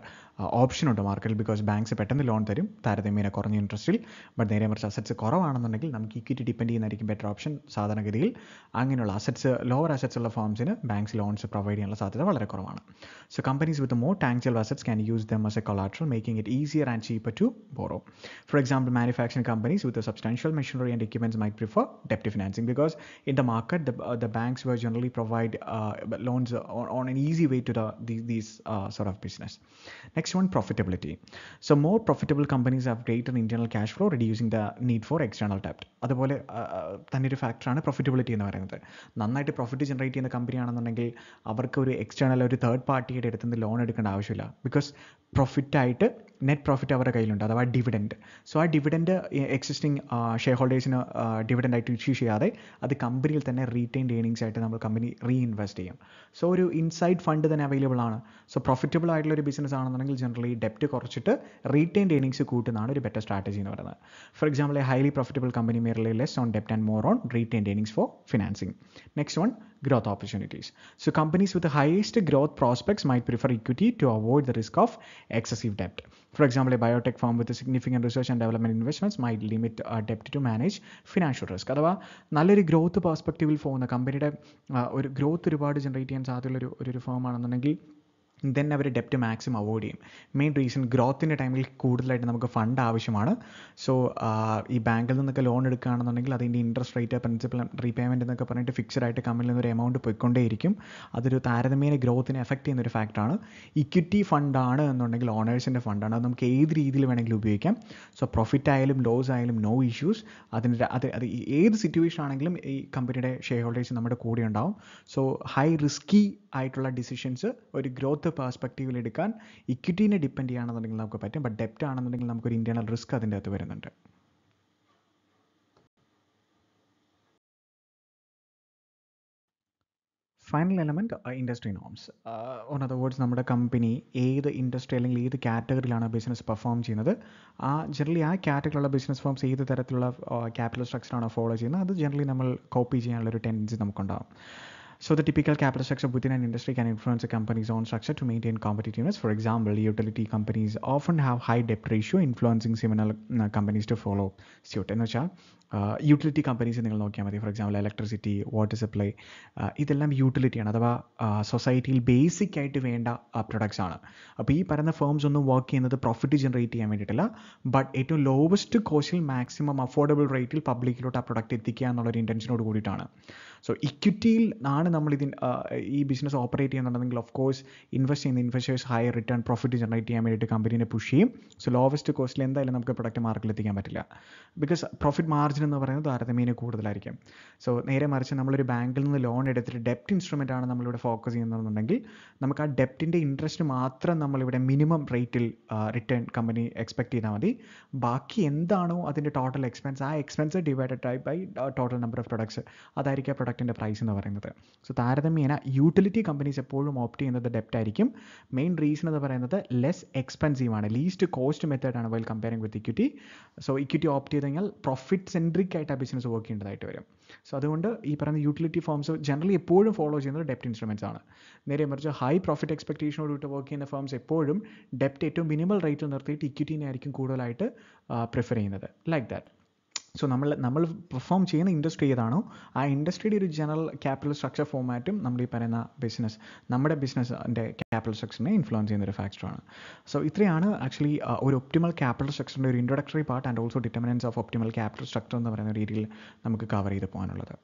ഓപ്ഷൻ ഉണ്ട് മാർക്കറ്റിൽ ബിക്കോസ് ബാങ്ക്സ് പെട്ടെന്ന് ലോൺ തരും താരതമ്യേന കുറഞ്ഞ ഇൻട്രസ്റ്റിൽ ബട്ട് നേരെ മറിച്ച് അസറ്റ്സ് കുറവാണെന്നുണ്ടെങ്കിൽ നമുക്ക് ഇക്വിറ്റി ഡിപ്പെൻഡ് ചെയ്യുന്നതായിരിക്കും ബെറ്റർ ഓപ്ഷൻ സാധാരണഗതിയിൽ അങ്ങനെയുള്ള അസറ്റ്സ് ലോവർ അസറ്റ്സ് ഉള്ള ഫോംസിന് ബാങ്ക്സ് ലോൺസ് പ്രൊവൈഡ് ചെയ്യാനുള്ള സാധ്യത വളരെ കുറവാണ് so companies with more tanks assets can use them as a collateral, making it easier and cheaper to borrow. For example, manufacturing companies with a substantial machinery and equipment might prefer debt financing because in the market, the, uh, the banks were generally provide uh, loans on, on, an easy way to the, the these uh, sort of business. Next one, profitability. So more profitable companies have greater internal cash flow, reducing the need for external debt. അതുപോലെ തന്നെ ഒരു ഫാക്ടറാണ് പ്രോഫിറ്റബിലിറ്റി എന്ന് പറയുന്നത് നന്നായിട്ട് പ്രോഫിറ്റ് ജനറേറ്റ് ചെയ്യുന്ന കമ്പനി ആണെന്നുണ്ടെങ്കിൽ അവർക്ക് ഒരു എക്സ്റ്റേണൽ ഒരു തേർഡ് പാർട്ടിയുടെ അടുത്തുനിന്ന് ലോൺ എടുക്കേണ്ട ആവശ്യമില്ല ബിക്കോസ് പ്രോഫിറ്റ് പ്രോഫിറ്റായിട്ട് നെറ്റ് പ്രോഫിറ്റ് അവരുടെ കയ്യിലുണ്ട് അഥവാ ഡിവിഡൻറ്റ് സോ ആ ഡിവിഡൻറ്റ് എക്സിസ്റ്റിംഗ് ഷെയർ ഹോൾഡേഴ്സിന് ഡിവിഡൻറ്റായിട്ട് ഇഷ്യൂ ചെയ്യാതെ അത് കമ്പനിയിൽ തന്നെ റീറ്റെയിൻഡ് ഏണിങ്സ് ആയിട്ട് നമ്മൾ കമ്പനി റീ ഇൻവെസ്റ്റ് ചെയ്യും സോ ഒരു ഇൻസൈഡ് ഫണ്ട് തന്നെ അവൈലബിൾ ആണ് സോ പ്രോഫിറ്റബിൾ ആയിട്ടുള്ള ഒരു ബിസിനസ് ആണെന്നുണ്ടെങ്കിൽ ജനറലി ഡെപ്റ്റ് കുറച്ചിട്ട് റീറ്റെയിൻഡ് ഏണിങ്സ് കൂട്ടുന്നതാണ് ഒരു ബെറ്റർ സ്ട്രാറ്റജി എന്ന് പറയുന്നത് for example a highly profitable company may rely less on ഡെപ്റ്റ് and more on retained earnings for financing next one growth opportunities. So companies with the highest growth prospects might prefer equity to avoid the risk of excessive debt. For example, a biotech firm with a significant research and development investments might limit debt to manage financial risk അഥവാ നല്ലൊരു ഗ്രോത്ത് പെർസ്പെക്റ്റീവിൽ പോകുന്ന കമ്പനിയുടെ ഒരു ഗ്രോത്ത് ഒരുപാട് ജനറേറ്റ് ചെയ്യാൻ സാധ്യതയുള്ള ഒരു ഒരു ഫേമാണെന്നുണ്ടെങ്കിൽ ദെൻ അവർ ഡെപ്റ്റ് മാക്സിമം അവോയ്ഡ് ചെയ്യും മെയിൻ റീസൺ ഗ്രോത്തിൻ്റെ ടൈമിൽ കൂടുതലായിട്ട് നമുക്ക് ഫണ്ട് ആവശ്യമാണ് സോ ഈ ബാങ്കിൽ നിന്നൊക്കെ ലോൺ എടുക്കുകയാണെന്നുണ്ടെങ്കിൽ അതിൻ്റെ ഇൻട്രസ്റ്റ് റേറ്റ് പ്രിൻസിപ്പൽ റീപേയ്മെൻറ്റ് എന്നൊക്കെ പറഞ്ഞിട്ട് ഫിക്സഡ് ആയിട്ട് കമ്മിൽ നിന്നൊരു എമൗണ്ട് പോയിക്കൊണ്ടേയിരിക്കും അതൊരു താരതമ്യേന ഗ്രോത്തിനെ എഫക്റ്റ് ചെയ്യുന്ന ഒരു ഫാക്ടറാണ് ഇക്വിറ്റി ഫണ്ടാണ് എന്നുണ്ടെങ്കിൽ ഓണേഴ്സിൻ്റെ ഫണ്ടാണ് അത് നമുക്ക് ഏത് രീതിയിൽ വേണമെങ്കിലും ഉപയോഗിക്കാം സോ പ്രോഫിറ്റ് ആയാലും ലോസ് ആയാലും നോ ഇഷ്യൂസ് അതിൻ്റെ അത് അത് ഏത് സിറ്റുവേഷൻ ആണെങ്കിലും ഈ കമ്പനിയുടെ ഷെയർ ഹോൾഡേഴ്സ് നമ്മുടെ കൂടെ ഉണ്ടാവും സോ ഹൈ റിസ്കി ആയിട്ടുള്ള ഡിസിഷൻസ് ഒരു ഗ്രോത്ത് പേഴ്സ്പെക്റ്റീവിൽ എടുക്കാൻ ഇക്വിറ്റീനെ ഡിപ്പെൻഡ് ചെയ്യുകയാണെന്നുണ്ടെങ്കിൽ നമുക്ക് പറ്റും ബട്ട് ഡെപ്റ്റ് ആണെന്നുണ്ടെങ്കിൽ നമുക്കൊരു ഇന്റേണൽ റിസ്ക് അതിൻ്റെ അകത്ത് വരുന്നുണ്ട് final element industry norms on other words നമ്മുടെ കമ്പനി ഏത് ഇൻഡസ്ട്രി അല്ലെങ്കിൽ ഏത് കാറ്റഗറിയിലാണ് ബിസിനസ് പെർഫോം ചെയ്യുന്നത് ആ ജനറലി ആ കാറ്റഗറിയിലുള്ള ബിസിനസ് ഫോംസ് ഏത് തരത്തിലുള്ള ക്യാപിറ്റൽ സ്ട്രക്ചറാണോ ഫോളോ ചെയ്യുന്നത് അത് ജനറലി നമ്മൾ കോപ്പി ചെയ്യാനുള്ള ഒരു ടെൻഡൻസി നമുക്കുണ്ടാകും So the typical capital structure within an industry can influence a company's own structure to maintain competitiveness. For example, utility companies often have high debt ratio, influencing similar uh, companies to follow suit. എന്ന് വെച്ചാൽ യൂട്ടിലിറ്റി കമ്പനീസ് നിങ്ങൾ നോക്കിയാൽ മതി for example electricity water supply ഇതെല്ലാം യൂട്ടിലിറ്റിയാണ് അഥവാ സൊസൈറ്റിയിൽ ബേസിക് ആയിട്ട് വേണ്ട പ്രൊഡക്ട്സ് ആണ് അപ്പോൾ ഈ പറയുന്ന ഫേംസ് ഒന്നും വർക്ക് ചെയ്യുന്നത് പ്രോഫിറ്റ് ജനറേറ്റ് ചെയ്യാൻ വേണ്ടിയിട്ടില്ല ബട്ട് ഏറ്റവും ലോവസ്റ്റ് കോസ്റ്റിൽ മാക്സിമം അഫോർഡബിൾ റേറ്റിൽ പബ്ലിക്കിലോട്ട് ആ പ്രൊഡക്റ്റ് എത്തിക്കുക എന്നുള്ളൊരു ഇൻറ്റൻഷനോട് കൂടിയിട്ടാണ് സോ ഇക്വിറ്റിയിൽ ആണ് നമ്മൾ ഇതിൻ ഈ ബിസിനസ് ഓപ്പറേറ്റ് ചെയ്യുന്നുണ്ടെങ്കിൽ ഓഫ് കോഴ്സ് ഇൻവെസ്റ്റ് ചെയ്യുന്ന investors higher return profit generate ചെയ്യാൻ വേണ്ടിയിട്ട് കമ്പനീനെ പുഷ് ചെയ്യും സോ ലോവസ്റ്റ് കോസ്റ്റിൽ എന്തായാലും നമുക്ക് പ്രൊഡക്റ്റ് മാർക്കറ്റിൽ എത്തിക്കാൻ പറ്റില്ല ബിക്കോസ് പ്രോഫിറ്റ് മാർജിൻ എന്ന് പറയുന്നത് താരതമ്യേന കൂടുതലായിരിക്കും സോ നേരെ മറിച്ച് നമ്മളൊരു ബാങ്കിൽ നിന്ന് ലോൺ എടുത്തിട്ട് ഡെപ്റ്റ് ഇൻസ്ട്രുമെൻ്റ് ആണ് നമ്മളിവിടെ ഫോക്കസ് ചെയ്യുന്നതെന്നുണ്ടെങ്കിൽ നമുക്ക് ആ ഡെപ്റ്റിൻ്റെ ഇൻട്രസ്റ്റ് മാത്രം നമ്മളിവിടെ മിനിമം റേറ്റിൽ റിട്ടേൺ കമ്പനി എക്സ്പെക്ട് ചെയ്താൽ മതി ബാക്കി എന്താണോ അതിൻ്റെ ടോട്ടൽ എക്സ്പെൻസ് ആ expense divided by total number of products അതായിരിക്കും ആ പ്രോഡക്റ്റിൻ്റെ പ്രൈസ് എന്ന് പറയുന്നത് സോ താരതമ്യേന യൂട്ടിലിറ്റി കമ്പനീസ് എപ്പോഴും ഓപ്റ്റ് ചെയ്യുന്നത് ഡെപ്റ്റ് ആയിരിക്കും മെയിൻ റീസൺ എന്ന് പറയുന്നത് ലെസ് എക്സ്പെൻസീവ് ആണ് ലീസ്റ്റ് കോസ്റ്റ് മെത്തേഡ് ആണ് while comparing with equity so equity opt ചെയ്ത് കഴിഞ്ഞാൽ പ്രോഫിറ്റ് സെൻട്രിക് ആയിട്ട് ആ ബിസിനസ് വർക്ക് ചെയ്യേണ്ടതായിട്ട് വരും സോ അതുകൊണ്ട് ഈ പറയുന്ന യൂട്ടിലിറ്റി ഫോംസ് ജനറലി എപ്പോഴും ഫോളോ ചെയ്യുന്നത് ഡെപ്റ്റ് ഇൻസ്ട്രുമെൻറ്റ്സ് ആണ് നേരെ മറിച്ച് ഹൈ പ്രോഫിറ്റ് എക്സ്പെക്ടേഷനോട് വർക്ക് ചെയ്യുന്ന ഫേംസ് എപ്പോഴും ഡെപ്റ്റ് ഏറ്റവും മിനിമൽ റേറ്റ് നിർത്തിയിട്ട് ഇക്വിറ്റീനെ ആയിരിക്കും കൂടുതലായിട്ട് പ്രിഫർ ചെയ്യുന്നത് ലൈക്ക് ദാറ്റ് സോ നമ്മൾ നമ്മൾ പെർഫോം ചെയ്യുന്ന ഇൻഡസ്ട്രി ഏതാണോ ആ ഇൻഡസ്ട്രിയുടെ ഒരു ജനറൽ ക്യാപിറ്റൽ സ്ട്രക്ചർ ഫോമാറ്റും നമ്മൾ ഈ പറയുന്ന ബിസിനസ് നമ്മുടെ ബിസിനസ്സിൻ്റെ ക്യാപിറ്റൽ സ്ട്രക്ചറിനെ ഇൻഫ്ലുവൻസ് ചെയ്യുന്ന ഒരു ഫാക്ടറാണ് സോ ഇത്രയാണ് ആക്ച്വലി ഒരു ഒപ്റ്റിമൽ ക്യാപിറ്റൽ സ്ട്രക്ചറിൻ്റെ ഒരു introductory part and also determinants of optimal capital structure എന്ന് പറയുന്ന രീതിയിൽ നമുക്ക് കവർ ചെയ്ത് പോകാനുള്ളത്